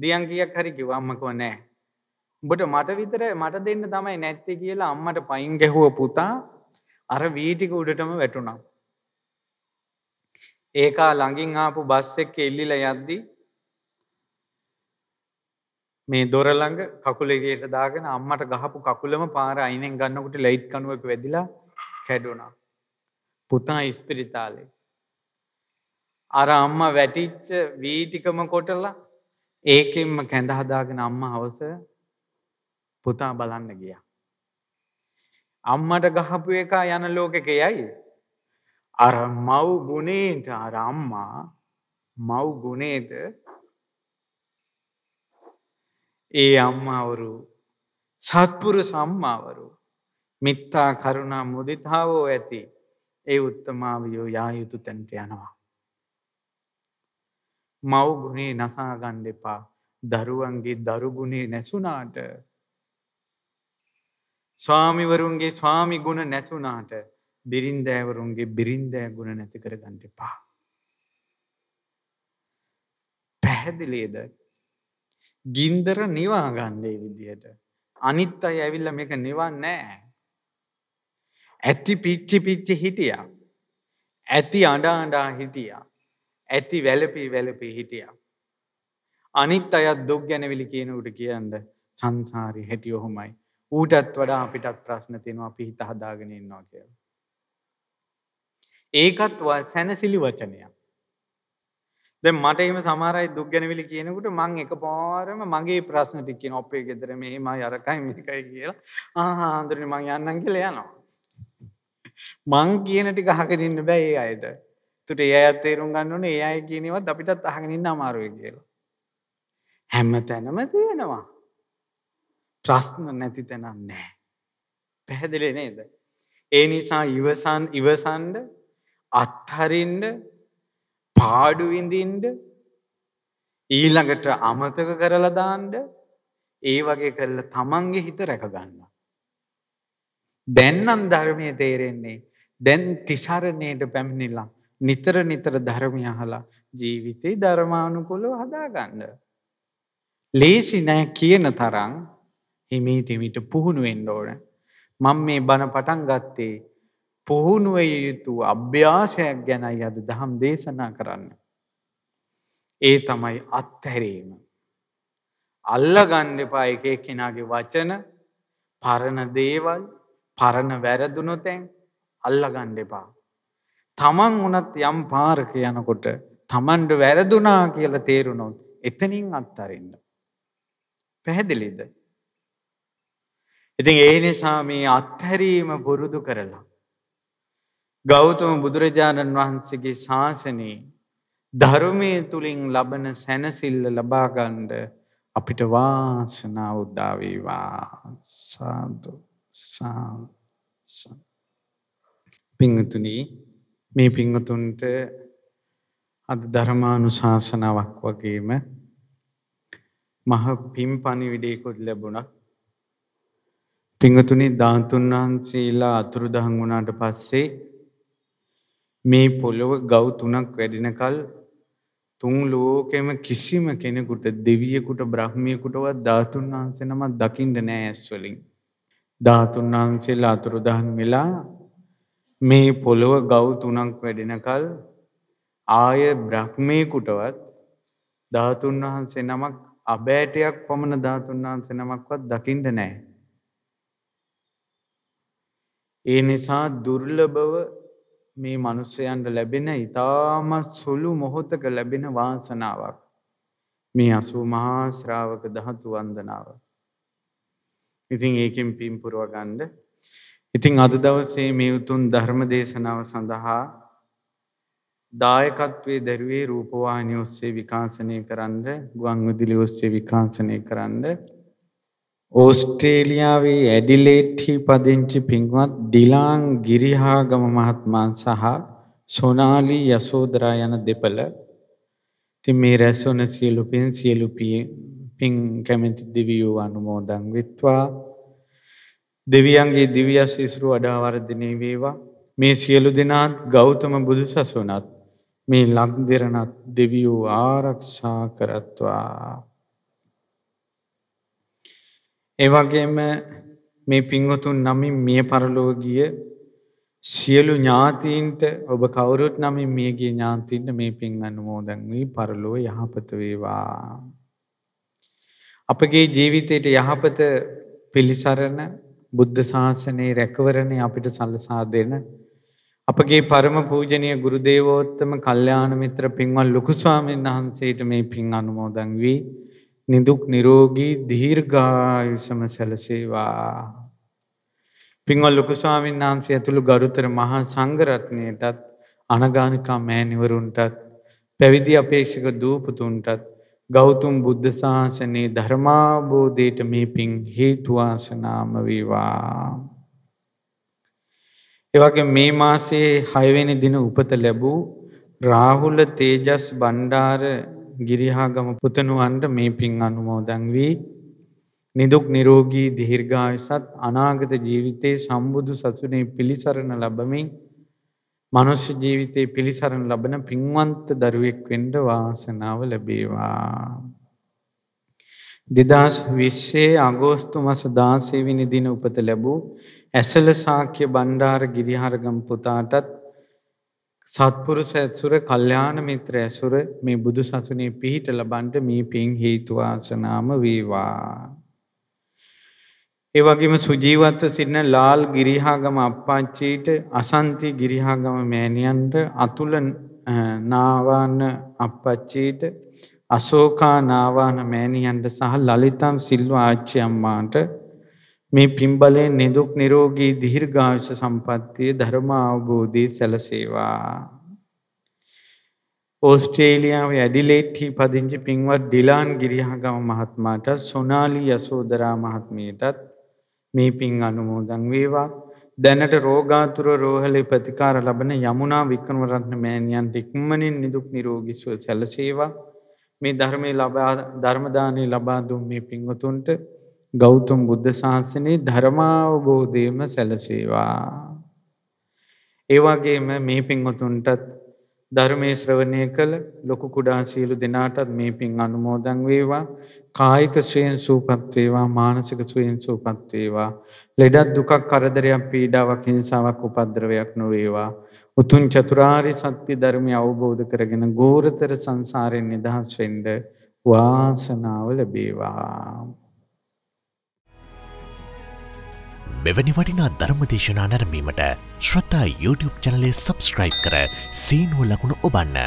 දියන් කියක් හරි කිවම්මකෝ නෑ. උඹට මට විතර මට දෙන්න තමයි නැත්තේ කියලා අම්මට පයින් ගැහුව පුතා අර වීටික උඩටම වැටුණම්. ඒකා ළඟින් ආපු බස් එක්ක එල්ලිලා යද්දී මේ දොර ළඟ කකුල එළියට දාගෙන අම්මට ගහපු කකුලම පාර අයිනෙන් ගන්නකොට ලයිට් කණුවක වැදිලා කැඩුණා. පුතා ඉස්පිරිතාලේ. අර අම්මා වැටිච්ච වීටිකම කොටලා ඒකෙන්ම කැඳ හදාගෙන අම්මා හවස පුතා බලන්න ගියා. අම්මට ගහපු එක යන ලෝකෙක යයි. අර මව් ගුණේට අර අම්මා මව් ගුණේට ඒ අම්මාවරු සත්පුරු සම්මාවරු මිත්තා කරුණා මුදිතාවෝ ඇති ඒ උත්තමාවියෝ යායුතු තැන්ට යනවා. මව් ගුණේ නසාගන්න එපා දරුවන්ගේ දරුගුණේ නැසුනාට ස්වාමිවරුන්ගේ ස්වාමි ගුණ නැසුනාට බිරින්දෑවරුන්ගේ බිරින්දෑ ගුණ නැති කරගන්න එපා. පැහැදිලේද ගින්දර නිවා ගන්නේ විදිහට. අනිත් අය ඇවිල්ලා මේක නිවන්නේ නැහැ. ඇති පිච්චි පිච්චි හිටියා. ඇති අඬා අඬා හිටියා. ඇති වැළපී වැළපී හිටියා. අනිත් අය දුක් ගැනවිලි කියන උට කියන්ද සංසාරේ හැටි ඔහොමයි. ඌටත් වඩා අපිටත් ප්‍රශ්න තියෙනවා අපි හිත හදාගෙන ඉන්නවා කියලා. ඒකත් සැනසිලි වචනයක්. දැන් මට එහෙම සමහර අය දුක් ගැනවිලි කියනකොට මං එකපාරම මගේ ප්‍රශ්න ටික කියන ඔපේ ගෙදර මෙහෙමයි අරකයි මේකයි කියලා ආහා අඳුරනේ මං යන්නම් කියලා යනවා. මං කියන ටික අහගෙන ඉන්න බෑ ඒ අයට. ඒකට ඒ අය තේරුම් ගන්න ඕනේ ඒ අය කියනවත් අපිටත් අහගෙන ඉන්න අමාරුයි කියලා. හැම තැනම තියෙනවා. ප්‍රශ්න නැති තැනක් නැහැ. පැහැදිලි නේද? ඒ නිසා ඉවසන් ඉවසන්ඩ අත්හරින්ඩ පාඩු විඳින්ඩ ඊළඟට අමතක කරලා දාන්න ඒ වගේ කරලා තමන්ගේ හිත රැකගන්න. දැන් නම් ධර්මයේ තේරෙන්නේ දැන් තිසරණයට පැමිණිලා නිතර නිතර ධර්මය අහලා ජීවිතේ ධර්මානුකූලව හදාගන්න. ලේසි නෑ කියන තරම් හිමීට මිට පුහුණු වෙන්න ඕන. මම මේ බණ පටන් ගත්තේ පුහුණුව යුතු අභ්‍යාසයක් ගැනයි අද දහම් දේශනා කරන්න. ඒ තමයි අත්හැරීම. අල්ලගන්න එපා එක එක්කෙනාගේ වචන පරණ දේවල් පරණ වැරදුණු තැන් අල්ලගන්න එපා. තමන් වුණත් යම් පාරක යනකොට තමන්ට වැරදුනා කියලා තේරුණොත් එතනින් අත්හරින්න. පැහැදිලිද? ඉතින් ඒ නිසා මේ අත්හැරීම පුරුදු කරලා ගෞතම බුදුරජාණන් වහන්සේගේ ශාසනයේ ධර්මයේ තුලින් ලබන සැනසෙල්ල ලබා ගන්න අපිට වාසනාව උදා වේවා සාදු සාම් පිංතුනි මේ පිංතුන්ට අද ධර්මානුශාසනාවක් වගේම මහ පිම් පණිවිඩයකුත් ලැබුණා පිංතුනි ධාතුන් වහන්සේලා අතුරුදහන් වුණාට පස්සේ මේ පොළොව ගව් තුනක් වැඩිනකල් තුන් ලෝකෙම කිසිම කෙනෙකුට දෙවියෙකුට බ්‍රහ්මියකුටවත් ධාතුන් වහන්සේ නමක් දකින්න නෑ ඇස් වලින්. ධාතුන් වහන්සේලා අතුරුදහන් වෙලා මේ පොළොව ගව් තුනක් වැඩිනකල් ආය බ්‍රහ්මියකුටවත් ධාතුන් වහන්සේ නමක් අබෑටයක් පමණ ධාතුන් වහන්සේ නමක්වත් දකින්න නෑ. ඒ නිසා දුර්ලභව මේ මනුස්සයන්ට ලැබෙන ඉතාමත් සුළු මොහොතක ලැබෙන වාසනාවක් මේ අසූ මහා ශ්‍රාවක දහතු වන්දනාව. ඉතින් ඒකෙන් පින් පුරවගන්න. ඉතින් අද දවසේ මේ උතුම් ධර්ම දේශනාව සඳහා දායකත්වයේ දැරුවේ රූපවාහිනිය ඔස්සේ විකාශනය කරන්න, ගුවන් විදුලිය ඔස්සේ විකාශනය කරන්න ඕස්ට්‍රේලියාවේ ඇඩිලේට්හි පදිංචි පින්වත් ඩිලාන් ගිරිහාගම මහත්මයා සහ සොනාලි යසෝදරා යන දෙපළ ඉතින් මේ රැස්වන සියලු පින් සියලු පින් කැමැති දෙවියෝ අනුමෝදන් වෙත්වා දෙවියන්ගේ දිව්‍ය ශිසුරු වඩා වර්ධනය වේවා මේ සියලු දෙනා ගෞතම බුදුසසුනත් මේ ලක් දෙරණත් දෙවියෝ ආරක්ෂා කරත්වා ඒවගේම මේ පින්වතුන් නමින් මිය පරලෝගිය සියලු ඥාතීන්ට ඔබ කවුරුත් නමින් මියගේ ඥාතීන්ට මේ පින් අනුමෝදන් වී පරලෝ යහපත වේවා. අපගේ ජීවිතයට යහපත පිළිසරණ බුද්ධ ශාසනයේ රැකවරණය අපිට සලසා දෙන අපගේ පරම පූජනීය ගුරු දේවෝත්තම කල්යාණ මිත්‍ර පින්වත් ලොකු ස්වාමීන් වහන්සේට මේ පින් අනුමෝදන් වී නිදුක් නිරෝගී දීර්ඝායුෂම සැලසේවා. පින්වල් ලොකු ස්වාමීන් වහන්සේ ඇතුළු ගරුතර මහා සංඝරත්නයටත් අනගානිකා මෑණිවරුන්ටත් පැවිදි අපේක්ෂක දූපතුන්ටත් ගෞතම බුද්ධ ශාසනයේ ධර්මාබෝධයට මේ පිං හේතු වාසනාම වේවා. ඒ වගේ මේ මාසයේ 6 වෙනි දින උපත ලැබූ රාහුල තේජස් බණ්ඩාර ගිරිහාගම පුතනුවන්ට මේ පින් අනුමෝදන් වී නිදුක් නිරෝගී දිහිර්ඝායසත් අනාගත ජීවිතයේ සම්බුදු සසුනේ පිළිසරණ ලැබමින් මනුෂ්‍ය ජීවිතයේ පිළිසරණ ලබන පින්වන්ත දරුවෙක් වෙන්න වාසනාව ලැබේවා 2020 අගෝස්තු මාස 16 වෙනි දින උපත ලැබූ ඇසල ශාක්‍ය බණ්ඩාර ගිරිහාරගම් පුතාටත් සත්පුරුෂ ඇසුර, කල්යාණ මිත්‍ර ඇසුර මේ බුදු සසුනේ පිහිට ලබන්න මේ පින් හේතු ආසනාම වේවා. ඒ වගේම සුජීවත්ව සිටින ලාල් ගිරිහාගම අප්පාච්චිට, අසන්ති ගිරිහාගම මෑණියන්ට, අතුල නාවාන අප්පච්චිට, අශෝකා නාවාන මෑණියන්ට සහ ලලිතම් සිල්වා ආච්චි අම්මාට මේ පින්බලයෙන් නිදුක් නිරෝගී දීර්ඝායුෂ සම්පන්නිය ධර්ම අවබෝධය සැලසේවා. ඕස්ට්‍රේලියාවේ ඇඩිලේඩ්හි පදිංචි පින්වත් ඩිලාන් ගිරිහගම මහත්මයාට සොනාලි යසෝදරා මහත්මියටත් මේ පින් අනුමෝදන් වේවා දැනට රෝගාතුර රෝහලේ ප්‍රතිකාර ලබන යමුනා වික්‍රමරත්න මෑණියන් ඉක්මනින් නිදුක් නිරෝගී සුව සැලසේවා මේ ධර්මයේ ලබා ධර්ම දානේ ලබා දුන් මේ පින්වතුන්ට ගෞතම බුද්ධ ශාසනයේ ධර්මාවබෝධයම සැලසේවා. ඒ වගේම මේ පින්වතුන්ටත් ධර්මයේ ශ්‍රවණය කළ ලොකු කුඩා සීලු දෙනාටත් මේ පින් අනුමෝදන් වේවා. කායික සුවයෙන් සූපත් වේවා, මානසික සුවයෙන් සූපත් වේවා. ලෙඩක් දුකක් කරදරයක් පීඩාවක් හිංසාවක් උපද්‍රවයක් නොවේවා. උතුම් චතුරාර්ය සත්‍ය ධර්මය අවබෝධ කරගෙන ගෝරතර සංසාරයෙන් නිදහස් වෙන්න වාසනාව ලැබේවා. මෙවැනි වටිනා ධර්මදේශනා නැරමීමට ශ්‍රතා YouTube චනලය සබස්ක්‍රයිබ් කර සීනුව ලකුණු ඔබන්න.